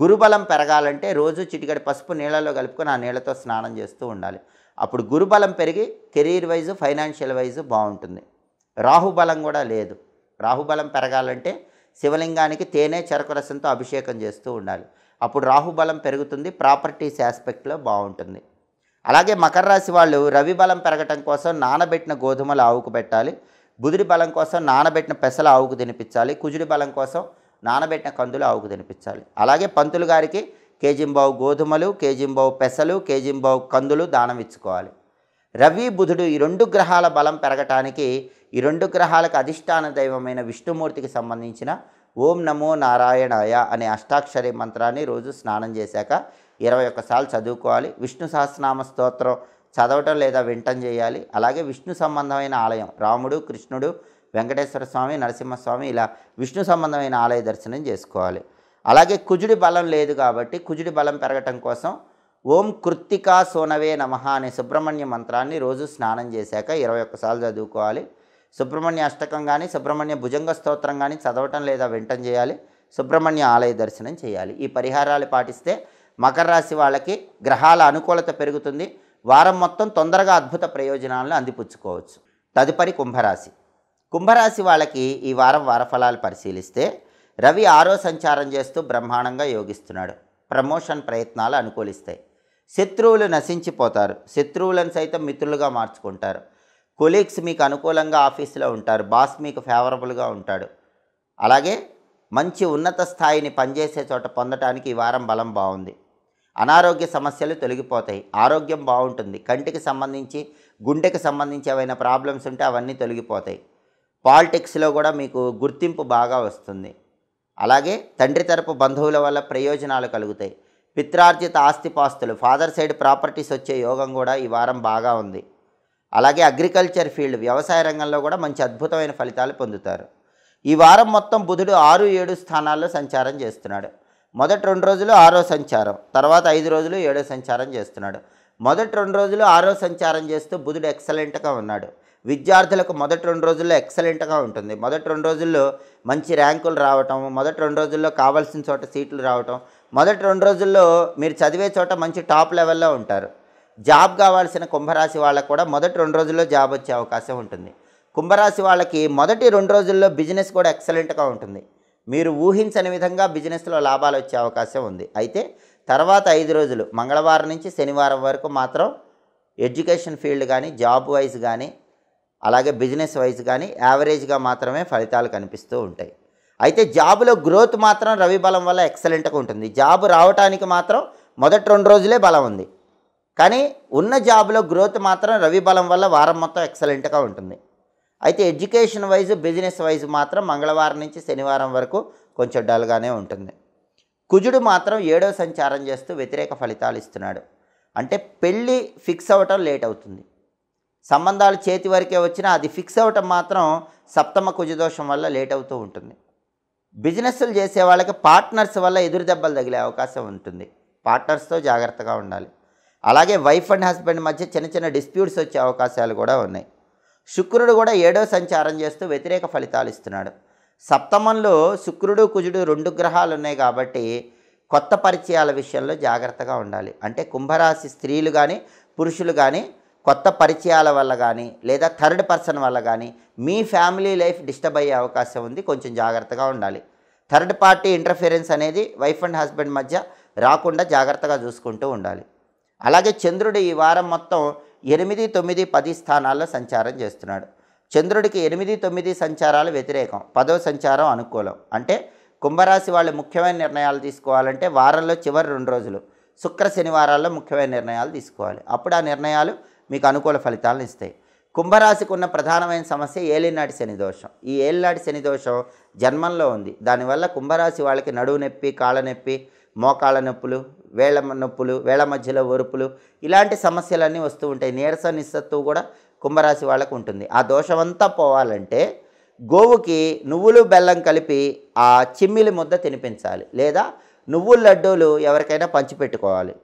గురుబలం పెరగాలంటే రోజు చిటికడి పసుపు నీళ్ళలో కలుపుకొని ఆ నీళ్ళతో స్నానం చేస్తూ ఉండాలి అప్పుడు గురుబలం పెరిగి కెరీర్ వైజ్ ఫైనాన్షియల్ వైజ్ బాగుంటుంది రాహుబలం కూడా లేదు రాహుబలం పెరగాలంటే శివలింగానికి తేనె చెరకు రసంతో అభిషేకం చేస్తూ ఉండాలి అప్పుడు రాహుబలం పెరుగుతుంది ప్రాపర్టీస్ ఆస్పెక్ట్లో బాగుంటుంది అలాగే మకర రాశి వాళ్ళు రవి బలం పెరగటం కోసం నానబెట్టిన గోధుమలు ఆవుకు పెట్టాలి బుదిరి బలం కోసం నానబెట్టిన పెసల ఆవుకు తినిపించాలి కుజుడి బలం కోసం నానబెట్టిన కందులు ఆవుకు తినిపించాలి అలాగే పంతులు గారికి కేజింబావు గోధుమలు కేజింబావు పెసలు కేజింబావు కందులు దానం ఇచ్చుకోవాలి రవి బుధుడు ఈ రెండు గ్రహాల బలం పెరగటానికి ఈ రెండు గ్రహాలకు అధిష్టాన దైవమైన విష్ణుమూర్తికి సంబంధించిన ఓం నమో నారాయణాయ అనే అష్టాక్షరి మంత్రాన్ని రోజు స్నానం చేశాక ఇరవై ఒక్కసార్లు చదువుకోవాలి విష్ణు సహస్రనామ స్తోత్రం చదవటం లేదా వింటం చేయాలి అలాగే విష్ణు సంబంధమైన ఆలయం రాముడు కృష్ణుడు వెంకటేశ్వర స్వామి నరసింహస్వామి ఇలా విష్ణు సంబంధమైన ఆలయ దర్శనం చేసుకోవాలి అలాగే కుజుడి బలం లేదు కాబట్టి కుజుడి బలం పెరగటం కోసం ఓం కృత్తికా సోనవే నమ అనే సుబ్రహ్మణ్య మంత్రాన్ని రోజు స్నానం చేశాక ఇరవై ఒక్కసార్లు చదువుకోవాలి సుబ్రహ్మణ్య అష్టకం కానీ సుబ్రహ్మణ్య భుజంగ స్తోత్రం కానీ చదవటం లేదా వింటం చేయాలి సుబ్రహ్మణ్య ఆలయ దర్శనం చేయాలి ఈ పరిహారాలు పాటిస్తే మకర రాశి వాళ్ళకి గ్రహాల అనుకూలత పెరుగుతుంది వారం మొత్తం తొందరగా అద్భుత ప్రయోజనాలను అందిపుచ్చుకోవచ్చు తదుపరి కుంభరాశి కుంభరాశి వాళ్ళకి ఈ వారం వారఫలాలు పరిశీలిస్తే రవి ఆరో సంచారం చేస్తూ బ్రహ్మాండంగా యోగిస్తున్నాడు ప్రమోషన్ ప్రయత్నాలు అనుకూలిస్తాయి శత్రువులు నశించిపోతారు శత్రువులను సైతం మిత్రులుగా మార్చుకుంటారు కొలీగ్స్ మీకు అనుకూలంగా ఆఫీసులో ఉంటారు బాస్ మీకు ఫేవరబుల్గా ఉంటాడు అలాగే మంచి ఉన్నత స్థాయిని పనిచేసే చోట పొందటానికి ఈ వారం బలం బాగుంది అనారోగ్య సమస్యలు తొలగిపోతాయి ఆరోగ్యం బాగుంటుంది కంటికి సంబంధించి గుండెకి సంబంధించి ఏవైనా ప్రాబ్లమ్స్ ఉంటే అవన్నీ తొలగిపోతాయి పాలిటిక్స్లో కూడా మీకు గుర్తింపు బాగా వస్తుంది అలాగే తండ్రి తరపు బంధువుల వల్ల ప్రయోజనాలు కలుగుతాయి పిత్రార్జిత ఆస్తిపాస్తులు ఫాదర్ సైడ్ ప్రాపర్టీస్ వచ్చే యోగం కూడా ఈ వారం బాగా ఉంది అలాగే అగ్రికల్చర్ ఫీల్డ్ వ్యవసాయ రంగంలో కూడా మంచి అద్భుతమైన ఫలితాలు పొందుతారు ఈ వారం మొత్తం బుధుడు ఆరు ఏడు స్థానాల్లో సంచారం చేస్తున్నాడు మొదటి రెండు రోజులు ఆరో సంచారం తర్వాత ఐదు రోజులు ఏడో సంచారం చేస్తున్నాడు మొదటి రెండు రోజులు ఆరో సంచారం చేస్తూ బుధుడు ఎక్సలెంట్గా ఉన్నాడు విద్యార్థులకు మొదటి రెండు రోజుల్లో ఎక్సలెంట్గా ఉంటుంది మొదటి రెండు రోజుల్లో మంచి ర్యాంకులు రావటం మొదటి రెండు రోజుల్లో కావాల్సిన చోట సీట్లు రావటం మొదటి రెండు రోజుల్లో మీరు చదివే చోట మంచి టాప్ లెవెల్లో ఉంటారు జాబ్ కావాల్సిన కుంభరాశి వాళ్ళకు కూడా మొదటి రెండు రోజుల్లో జాబ్ వచ్చే అవకాశం ఉంటుంది కుంభరాశి వాళ్ళకి మొదటి రెండు రోజుల్లో బిజినెస్ కూడా ఎక్సలెంట్గా ఉంటుంది మీరు ఊహించని విధంగా బిజినెస్లో లాభాలు వచ్చే అవకాశం ఉంది అయితే తర్వాత ఐదు రోజులు మంగళవారం నుంచి శనివారం వరకు మాత్రం ఎడ్యుకేషన్ ఫీల్డ్ కానీ జాబ్ వైజ్ కానీ అలాగే బిజినెస్ వైజ్ కానీ యావరేజ్గా మాత్రమే ఫలితాలు కనిపిస్తూ ఉంటాయి అయితే జాబ్లో గ్రోత్ మాత్రం రవి బలం వల్ల ఎక్సలెంట్గా ఉంటుంది జాబ్ రావటానికి మాత్రం మొదటి రెండు రోజులే బలం ఉంది కానీ ఉన్న జాబ్లో గ్రోత్ మాత్రం రవి బలం వల్ల వారం మొత్తం ఎక్సలెంట్గా ఉంటుంది అయితే ఎడ్యుకేషన్ వైజ్ బిజినెస్ వైజ్ మాత్రం మంగళవారం నుంచి శనివారం వరకు కొంచెం డల్గానే ఉంటుంది కుజుడు మాత్రం ఏడో సంచారం చేస్తూ వ్యతిరేక ఫలితాలు ఇస్తున్నాడు అంటే పెళ్ళి ఫిక్స్ అవ్వటం లేట్ అవుతుంది సంబంధాలు చేతి వరకే వచ్చినా అది ఫిక్స్ అవ్వటం మాత్రం సప్తమ కుజదోషం వల్ల లేట్ అవుతూ ఉంటుంది బిజినెస్లు చేసే వాళ్ళకి పార్ట్నర్స్ వల్ల ఎదురు దెబ్బలు తగిలే అవకాశం ఉంటుంది పార్ట్నర్స్తో జాగ్రత్తగా ఉండాలి అలాగే వైఫ్ అండ్ హస్బెండ్ మధ్య చిన్న చిన్న డిస్ప్యూట్స్ వచ్చే అవకాశాలు కూడా ఉన్నాయి శుక్రుడు కూడా ఏడో సంచారం చేస్తూ వ్యతిరేక ఫలితాలు ఇస్తున్నాడు సప్తమంలో శుక్రుడు కుజుడు రెండు గ్రహాలు ఉన్నాయి కాబట్టి కొత్త పరిచయాల విషయంలో జాగ్రత్తగా ఉండాలి అంటే కుంభరాశి స్త్రీలు కానీ పురుషులు కానీ కొత్త పరిచయాల వల్ల కానీ లేదా థర్డ్ పర్సన్ వల్ల కానీ మీ ఫ్యామిలీ లైఫ్ డిస్టర్బ్ అయ్యే అవకాశం ఉంది కొంచెం జాగ్రత్తగా ఉండాలి థర్డ్ పార్టీ ఇంటర్ఫిరెన్స్ అనేది వైఫ్ అండ్ హస్బెండ్ మధ్య రాకుండా జాగ్రత్తగా చూసుకుంటూ ఉండాలి అలాగే చంద్రుడు ఈ వారం మొత్తం ఎనిమిది తొమ్మిది పది స్థానాల్లో సంచారం చేస్తున్నాడు చంద్రుడికి ఎనిమిది తొమ్మిది సంచారాలు వ్యతిరేకం పదో సంచారం అనుకూలం అంటే కుంభరాశి వాళ్ళు ముఖ్యమైన నిర్ణయాలు తీసుకోవాలంటే వారంలో చివరి రెండు రోజులు శుక్ర శనివారాల్లో ముఖ్యమైన నిర్ణయాలు తీసుకోవాలి అప్పుడు ఆ నిర్ణయాలు మీకు అనుకూల ఫలితాలను ఇస్తాయి కుంభరాశికి ఉన్న ప్రధానమైన సమస్య ఏలినాటి శని దోషం ఈ ఏలినాటి శని దోషం జన్మంలో ఉంది దానివల్ల కుంభరాశి వాళ్ళకి నడువు నొప్పి కాళ్ళ నొప్పి మోకాళ్ళ నొప్పులు వేళ్ళ నొప్పులు వేళ్ళ మధ్యలో ఒరుపులు ఇలాంటి సమస్యలన్నీ వస్తూ ఉంటాయి నీరస నిస్సత్తు కూడా కుంభరాశి వాళ్ళకు ఉంటుంది ఆ దోషమంతా పోవాలంటే గోవుకి నువ్వులు బెల్లం కలిపి ఆ చిమ్మిలి ముద్ద తినిపించాలి లేదా నువ్వుల లడ్డూలు ఎవరికైనా పంచిపెట్టుకోవాలి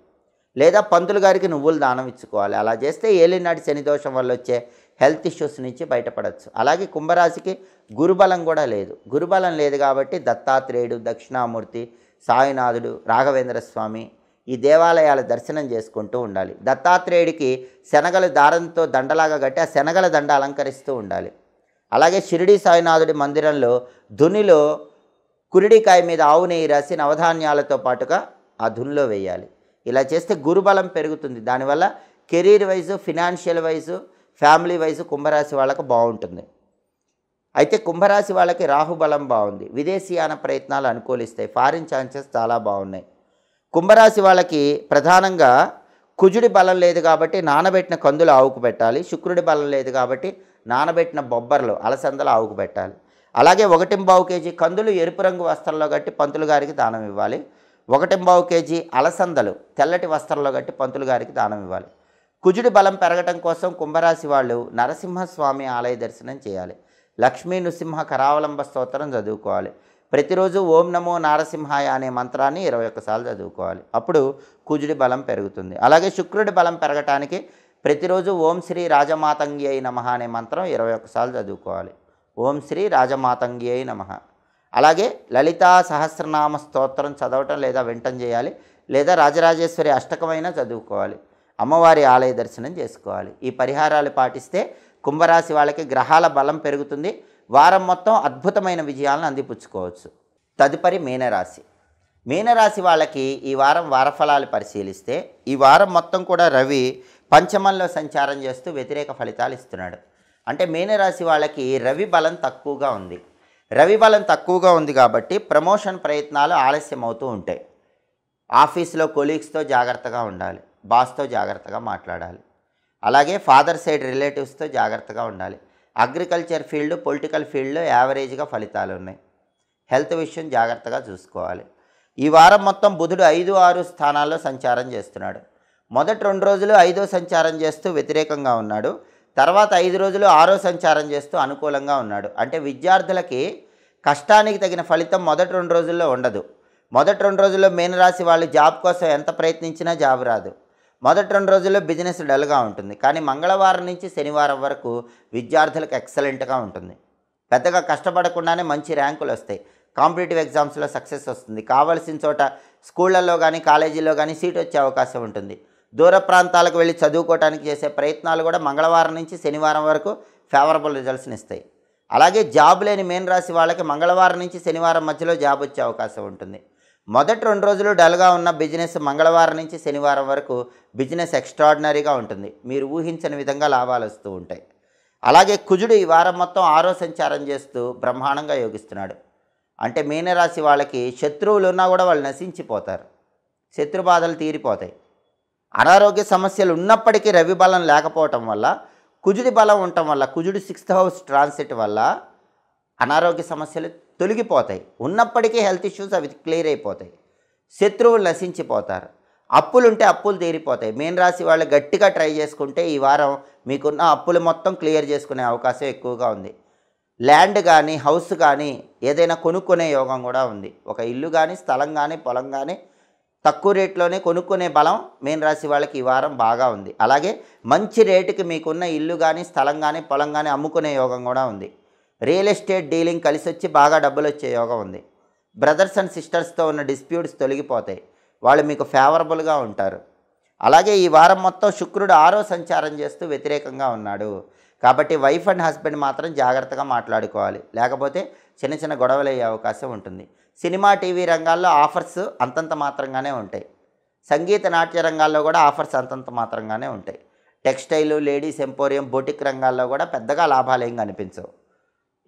లేదా పంతులు గారికి నువ్వులు దానం ఇచ్చుకోవాలి అలా చేస్తే ఏలినాటి శని దోషం వల్ల వచ్చే హెల్త్ ఇష్యూస్ నుంచి బయటపడవచ్చు అలాగే కుంభరాశికి గురుబలం కూడా లేదు గురుబలం లేదు కాబట్టి దత్తాత్రేయుడు దక్షిణామూర్తి సాయినాథుడు రాఘవేంద్ర స్వామి ఈ దేవాలయాల దర్శనం చేసుకుంటూ ఉండాలి దత్తాత్రేయుడికి శనగల దారంతో దండలాగా కట్టి ఆ శనగల దండ అలంకరిస్తూ ఉండాలి అలాగే షిరిడి సాయినాథుడి మందిరంలో ధునిలో కురిడికాయ మీద ఆవు నెయ్యి రాసి నవధాన్యాలతో పాటుగా ఆ ధునిలో వేయాలి ఇలా చేస్తే గురుబలం పెరుగుతుంది దానివల్ల career wise financial wise family wise కుంభరాశి వాళ్ళకు బాగుంటుంది అయితే కుంభరాశి వాళ్ళకి రాహుబలం బాగుంది విదేశీయాన ప్రయత్నాలు అనుకూలిస్తాయి ఫారిన్ ఛాన్సెస్ చాలా బాగున్నాయి కుంభరాశి వాళ్ళకి ప్రధానంగా కుజుడి బలం లేదు కాబట్టి నానబెట్టిన కందులు ఆవుకు పెట్టాలి శుక్రుడి బలం లేదు కాబట్టి నానబెట్టిన బొబ్బర్లు అలసందలు ఆవుకు పెట్టాలి అలాగే ఒకటింబావు కేజీ కందులు ఎరుపు రంగు వస్త్రంలో కట్టి పంతులు గారికి దానం ఇవ్వాలి ఒకటింబావు కేజీ అలసందలు తెల్లటి వస్త్రంలో కట్టి పంతులు గారికి దానం ఇవ్వాలి కుజుడి బలం పెరగటం కోసం కుంభరాశి వాళ్ళు నరసింహస్వామి ఆలయ దర్శనం చేయాలి లక్ష్మీ నృసింహ కరావలంబ స్తోత్రం చదువుకోవాలి ప్రతిరోజు ఓం నమో నారసింహాయ అనే మంత్రాన్ని ఇరవై ఒక్కసార్లు చదువుకోవాలి అప్పుడు కుజుడి బలం పెరుగుతుంది అలాగే శుక్రుడి బలం పెరగటానికి ప్రతిరోజు ఓం శ్రీ రాజమాతంగి అయి నమ అనే మంత్రం ఇరవై ఒక్కసార్లు చదువుకోవాలి ఓం శ్రీ రాజమాతంగి అయి నమ అలాగే లలితా సహస్రనామ స్తోత్రం చదవటం లేదా వింటం చేయాలి లేదా రాజరాజేశ్వరి అష్టకమైన చదువుకోవాలి అమ్మవారి ఆలయ దర్శనం చేసుకోవాలి ఈ పరిహారాలు పాటిస్తే కుంభరాశి వాళ్ళకి గ్రహాల బలం పెరుగుతుంది వారం మొత్తం అద్భుతమైన విజయాలను అందిపుచ్చుకోవచ్చు తదుపరి మీనరాశి మీనరాశి వాళ్ళకి ఈ వారం వారఫలాలు పరిశీలిస్తే ఈ వారం మొత్తం కూడా రవి పంచమంలో సంచారం చేస్తూ వ్యతిరేక ఫలితాలు ఇస్తున్నాడు అంటే మీనరాశి వాళ్ళకి రవి బలం తక్కువగా ఉంది రవి బలం తక్కువగా ఉంది కాబట్టి ప్రమోషన్ ప్రయత్నాలు ఆలస్యం అవుతూ ఉంటాయి ఆఫీస్లో కొలీగ్స్తో జాగ్రత్తగా ఉండాలి బాస్తో జాగ్రత్తగా మాట్లాడాలి అలాగే ఫాదర్ సైడ్ రిలేటివ్స్తో జాగ్రత్తగా ఉండాలి అగ్రికల్చర్ ఫీల్డ్ పొలిటికల్ ఫీల్డ్లో యావరేజ్గా ఫలితాలు ఉన్నాయి హెల్త్ విషయం జాగ్రత్తగా చూసుకోవాలి ఈ వారం మొత్తం బుధుడు ఐదు ఆరు స్థానాల్లో సంచారం చేస్తున్నాడు మొదటి రెండు రోజులు ఐదో సంచారం చేస్తూ వ్యతిరేకంగా ఉన్నాడు తర్వాత ఐదు రోజులు ఆరో సంచారం చేస్తూ అనుకూలంగా ఉన్నాడు అంటే విద్యార్థులకి కష్టానికి తగిన ఫలితం మొదటి రెండు రోజుల్లో ఉండదు మొదటి రెండు రోజుల్లో మీనరాశి వాళ్ళు జాబ్ కోసం ఎంత ప్రయత్నించినా జాబ్ రాదు మొదటి రెండు రోజుల్లో బిజినెస్ డల్గా ఉంటుంది కానీ మంగళవారం నుంచి శనివారం వరకు విద్యార్థులకు ఎక్సలెంట్గా ఉంటుంది పెద్దగా కష్టపడకుండానే మంచి ర్యాంకులు వస్తాయి కాంపిటేటివ్ ఎగ్జామ్స్లో సక్సెస్ వస్తుంది కావలసిన చోట స్కూళ్ళల్లో కానీ కాలేజీలో కానీ సీట్ వచ్చే అవకాశం ఉంటుంది దూర ప్రాంతాలకు వెళ్ళి చదువుకోవడానికి చేసే ప్రయత్నాలు కూడా మంగళవారం నుంచి శనివారం వరకు ఫేవరబుల్ రిజల్ట్స్ని ఇస్తాయి అలాగే జాబ్ లేని మేన్ రాశి వాళ్ళకి మంగళవారం నుంచి శనివారం మధ్యలో జాబ్ వచ్చే అవకాశం ఉంటుంది మొదటి రెండు రోజులు డల్గా ఉన్న బిజినెస్ మంగళవారం నుంచి శనివారం వరకు బిజినెస్ ఎక్స్ట్రాడినరీగా ఉంటుంది మీరు ఊహించని విధంగా లాభాలు వస్తూ ఉంటాయి అలాగే కుజుడు ఈ వారం మొత్తం ఆరో సంచారం చేస్తూ బ్రహ్మాండంగా యోగిస్తున్నాడు అంటే మీనరాశి వాళ్ళకి శత్రువులు ఉన్నా కూడా వాళ్ళు నశించిపోతారు శత్రు బాధలు తీరిపోతాయి అనారోగ్య సమస్యలు ఉన్నప్పటికీ రవి బలం లేకపోవటం వల్ల కుజుడి బలం ఉండటం వల్ల కుజుడి సిక్స్త్ హౌస్ ట్రాన్సిట్ వల్ల అనారోగ్య సమస్యలు తొలగిపోతాయి ఉన్నప్పటికీ హెల్త్ ఇష్యూస్ అవి క్లియర్ అయిపోతాయి శత్రువులు నశించిపోతారు అప్పులుంటే అప్పులు తీరిపోతాయి మీన రాశి వాళ్ళు గట్టిగా ట్రై చేసుకుంటే ఈ వారం మీకున్న అప్పులు మొత్తం క్లియర్ చేసుకునే అవకాశం ఎక్కువగా ఉంది ల్యాండ్ కానీ హౌస్ కానీ ఏదైనా కొనుక్కునే యోగం కూడా ఉంది ఒక ఇల్లు కానీ స్థలం కానీ పొలం కానీ తక్కువ రేట్లోనే కొనుక్కునే బలం మీన రాశి వాళ్ళకి ఈ వారం బాగా ఉంది అలాగే మంచి రేటుకి మీకున్న ఇల్లు కానీ స్థలం కానీ పొలం కానీ అమ్ముకునే యోగం కూడా ఉంది రియల్ ఎస్టేట్ డీలింగ్ కలిసి వచ్చి బాగా డబ్బులు వచ్చే యోగం ఉంది బ్రదర్స్ అండ్ సిస్టర్స్తో ఉన్న డిస్ప్యూట్స్ తొలగిపోతాయి వాళ్ళు మీకు ఫేవరబుల్గా ఉంటారు అలాగే ఈ వారం మొత్తం శుక్రుడు ఆరో సంచారం చేస్తూ వ్యతిరేకంగా ఉన్నాడు కాబట్టి వైఫ్ అండ్ హస్బెండ్ మాత్రం జాగ్రత్తగా మాట్లాడుకోవాలి లేకపోతే చిన్న చిన్న గొడవలు అయ్యే అవకాశం ఉంటుంది సినిమా టీవీ రంగాల్లో ఆఫర్స్ అంతంత మాత్రంగానే ఉంటాయి సంగీత నాట్య రంగాల్లో కూడా ఆఫర్స్ అంతంత మాత్రంగానే ఉంటాయి టెక్స్టైలు లేడీస్ ఎంపోరియం బొటిక్ రంగాల్లో కూడా పెద్దగా లాభాలు ఏం కనిపించవు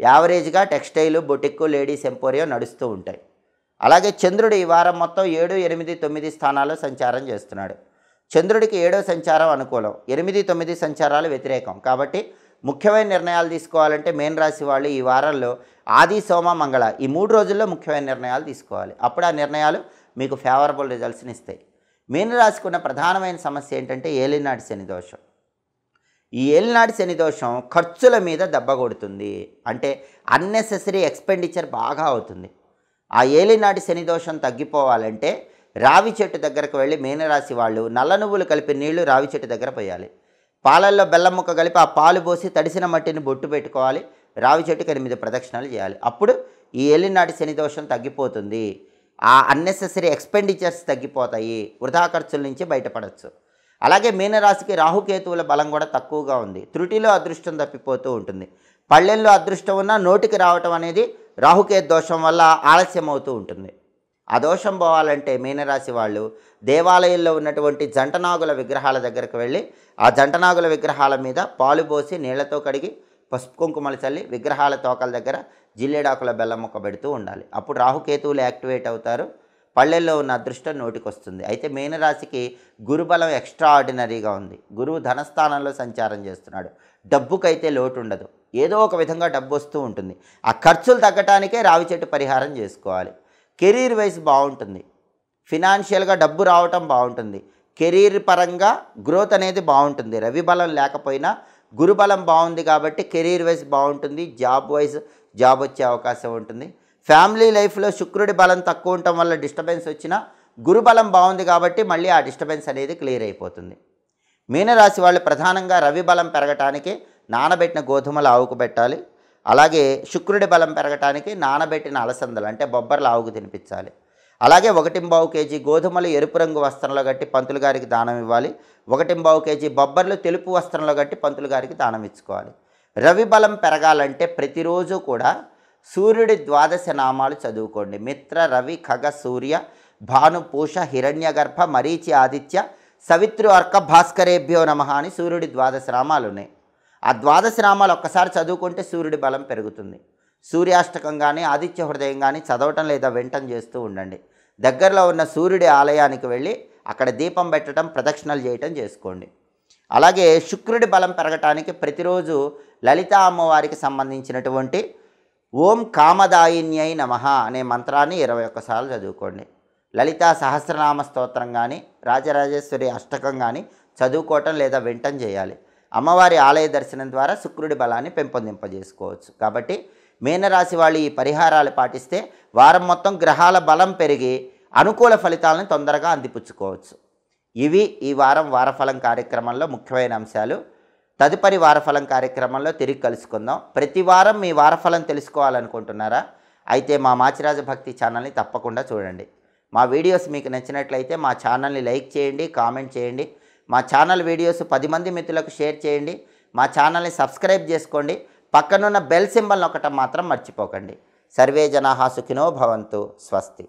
యావరేజ్గా టెక్స్టైల్ బొటిక్ లేడీస్ ఎంపోరియో నడుస్తూ ఉంటాయి అలాగే చంద్రుడు ఈ వారం మొత్తం ఏడు ఎనిమిది తొమ్మిది స్థానాల్లో సంచారం చేస్తున్నాడు చంద్రుడికి ఏడో సంచారం అనుకూలం ఎనిమిది తొమ్మిది సంచారాలు వ్యతిరేకం కాబట్టి ముఖ్యమైన నిర్ణయాలు తీసుకోవాలంటే మేన్ రాశి వాళ్ళు ఈ వారంలో ఆది సోమ మంగళ ఈ మూడు రోజుల్లో ముఖ్యమైన నిర్ణయాలు తీసుకోవాలి అప్పుడు ఆ నిర్ణయాలు మీకు ఫేవరబుల్ రిజల్ట్స్ని ఇస్తాయి మీన రాసుకున్న ప్రధానమైన సమస్య ఏంటంటే ఏలినాటి శని దోషం ఈ ఏలినాడు శని దోషం ఖర్చుల మీద దెబ్బ కొడుతుంది అంటే అన్నెసెసరీ ఎక్స్పెండిచర్ బాగా అవుతుంది ఆ ఏలినాటి శని దోషం తగ్గిపోవాలంటే రావి చెట్టు దగ్గరకు వెళ్ళి మీనరాశి వాళ్ళు నల్ల నువ్వులు కలిపి నీళ్లు రావి చెట్టు దగ్గర పోయాలి పాలల్లో బెల్లం ముక్క కలిపి ఆ పాలు పోసి తడిసిన మట్టిని బొట్టు పెట్టుకోవాలి రావి కని ఎనిమిది ప్రదక్షిణాలు చేయాలి అప్పుడు ఈ ఏలినాటి శని దోషం తగ్గిపోతుంది ఆ అన్నెసెసరీ ఎక్స్పెండిచర్స్ తగ్గిపోతాయి వృధా ఖర్చుల నుంచి బయటపడవచ్చు అలాగే మీనరాశికి రాహుకేతువుల బలం కూడా తక్కువగా ఉంది త్రుటిలో అదృష్టం తప్పిపోతూ ఉంటుంది పళ్ళెల్లో అదృష్టం ఉన్న నోటికి రావటం అనేది రాహుకేతు దోషం వల్ల ఆలస్యం అవుతూ ఉంటుంది ఆ దోషం పోవాలంటే మీనరాశి వాళ్ళు దేవాలయంలో ఉన్నటువంటి జంటనాగుల విగ్రహాల దగ్గరకు వెళ్ళి ఆ జంటనాగుల విగ్రహాల మీద పాలు పోసి నీళ్లతో కడిగి పసుపు కుంకుమలు చల్లి విగ్రహాల తోకల దగ్గర జిల్లేడాకుల బెల్లం మొక్క పెడుతూ ఉండాలి అప్పుడు రాహుకేతువులు యాక్టివేట్ అవుతారు పల్లెల్లో ఉన్న అదృష్టం నోటికొస్తుంది అయితే మీనరాశికి గురుబలం ఎక్స్ట్రా ఆర్డినరీగా ఉంది గురువు ధనస్థానంలో సంచారం చేస్తున్నాడు డబ్బుకైతే లోటు ఉండదు ఏదో ఒక విధంగా డబ్బు వస్తూ ఉంటుంది ఆ ఖర్చులు తగ్గటానికే రావి చెట్టు పరిహారం చేసుకోవాలి కెరీర్ వైజ్ బాగుంటుంది ఫినాన్షియల్గా డబ్బు రావటం బాగుంటుంది కెరీర్ పరంగా గ్రోత్ అనేది బాగుంటుంది రవి బలం లేకపోయినా గురుబలం బాగుంది కాబట్టి కెరీర్ వైజ్ బాగుంటుంది జాబ్ వైజ్ జాబ్ వచ్చే అవకాశం ఉంటుంది ఫ్యామిలీ లైఫ్లో శుక్రుడి బలం తక్కువ ఉండటం వల్ల డిస్టర్బెన్స్ వచ్చినా గురుబలం బాగుంది కాబట్టి మళ్ళీ ఆ డిస్టర్బెన్స్ అనేది క్లియర్ అయిపోతుంది మీనరాశి వాళ్ళు ప్రధానంగా రవి బలం పెరగటానికి నానబెట్టిన గోధుమలు ఆవుకు పెట్టాలి అలాగే శుక్రుడి బలం పెరగటానికి నానబెట్టిన అలసందలు అంటే బొబ్బర్లు ఆవుకు తినిపించాలి అలాగే ఒకటింబావు కేజీ గోధుమలు ఎరుపు రంగు వస్త్రంలో కట్టి పంతులు గారికి దానం ఇవ్వాలి ఒకటింబావు కేజీ బొబ్బర్లు తెలుపు వస్త్రంలో కట్టి పంతులు గారికి దానం ఇచ్చుకోవాలి రవి బలం పెరగాలంటే ప్రతిరోజు కూడా సూర్యుడి ద్వాదశ నామాలు చదువుకోండి మిత్ర రవి ఖగ సూర్య భానుపూష హిరణ్యగర్భ మరీచి ఆదిత్య సవిత్రు అర్క భాస్కరేభ్యో నమ అని సూర్యుడి ద్వాదశ నామాలు ఉన్నాయి ఆ ద్వాదశ నామాలు ఒక్కసారి చదువుకుంటే సూర్యుడి బలం పెరుగుతుంది సూర్యాష్టకం కానీ ఆదిత్య హృదయం కానీ చదవటం లేదా వెంటం చేస్తూ ఉండండి దగ్గరలో ఉన్న సూర్యుడి ఆలయానికి వెళ్ళి అక్కడ దీపం పెట్టడం ప్రదక్షిణలు చేయటం చేసుకోండి అలాగే శుక్రుడి బలం పెరగటానికి ప్రతిరోజు లలిత అమ్మవారికి సంబంధించినటువంటి ఓం కామదాయిన్యై నమ అనే మంత్రాన్ని ఇరవై ఒక్కసార్లు చదువుకోండి లలితా సహస్రనామ స్తోత్రం కానీ రాజరాజేశ్వరి అష్టకం కానీ చదువుకోవటం లేదా వింటం చేయాలి అమ్మవారి ఆలయ దర్శనం ద్వారా శుక్రుడి బలాన్ని పెంపొందింపజేసుకోవచ్చు కాబట్టి మీనరాశి వాళ్ళు ఈ పరిహారాలు పాటిస్తే వారం మొత్తం గ్రహాల బలం పెరిగి అనుకూల ఫలితాలను తొందరగా అందిపుచ్చుకోవచ్చు ఇవి ఈ వారం వారఫలం కార్యక్రమంలో ముఖ్యమైన అంశాలు తదుపరి వారఫలం కార్యక్రమంలో తిరిగి కలుసుకుందాం ప్రతి వారం మీ వారఫలం తెలుసుకోవాలనుకుంటున్నారా అయితే మా మాచిరాజ భక్తి ఛానల్ని తప్పకుండా చూడండి మా వీడియోస్ మీకు నచ్చినట్లయితే మా ఛానల్ని లైక్ చేయండి కామెంట్ చేయండి మా ఛానల్ వీడియోస్ పది మంది మిత్రులకు షేర్ చేయండి మా ఛానల్ని సబ్స్క్రైబ్ చేసుకోండి పక్కనున్న బెల్ సింబల్ ఒకటం మాత్రం మర్చిపోకండి సర్వే జనాహా సుఖినో భవంతు స్వస్తి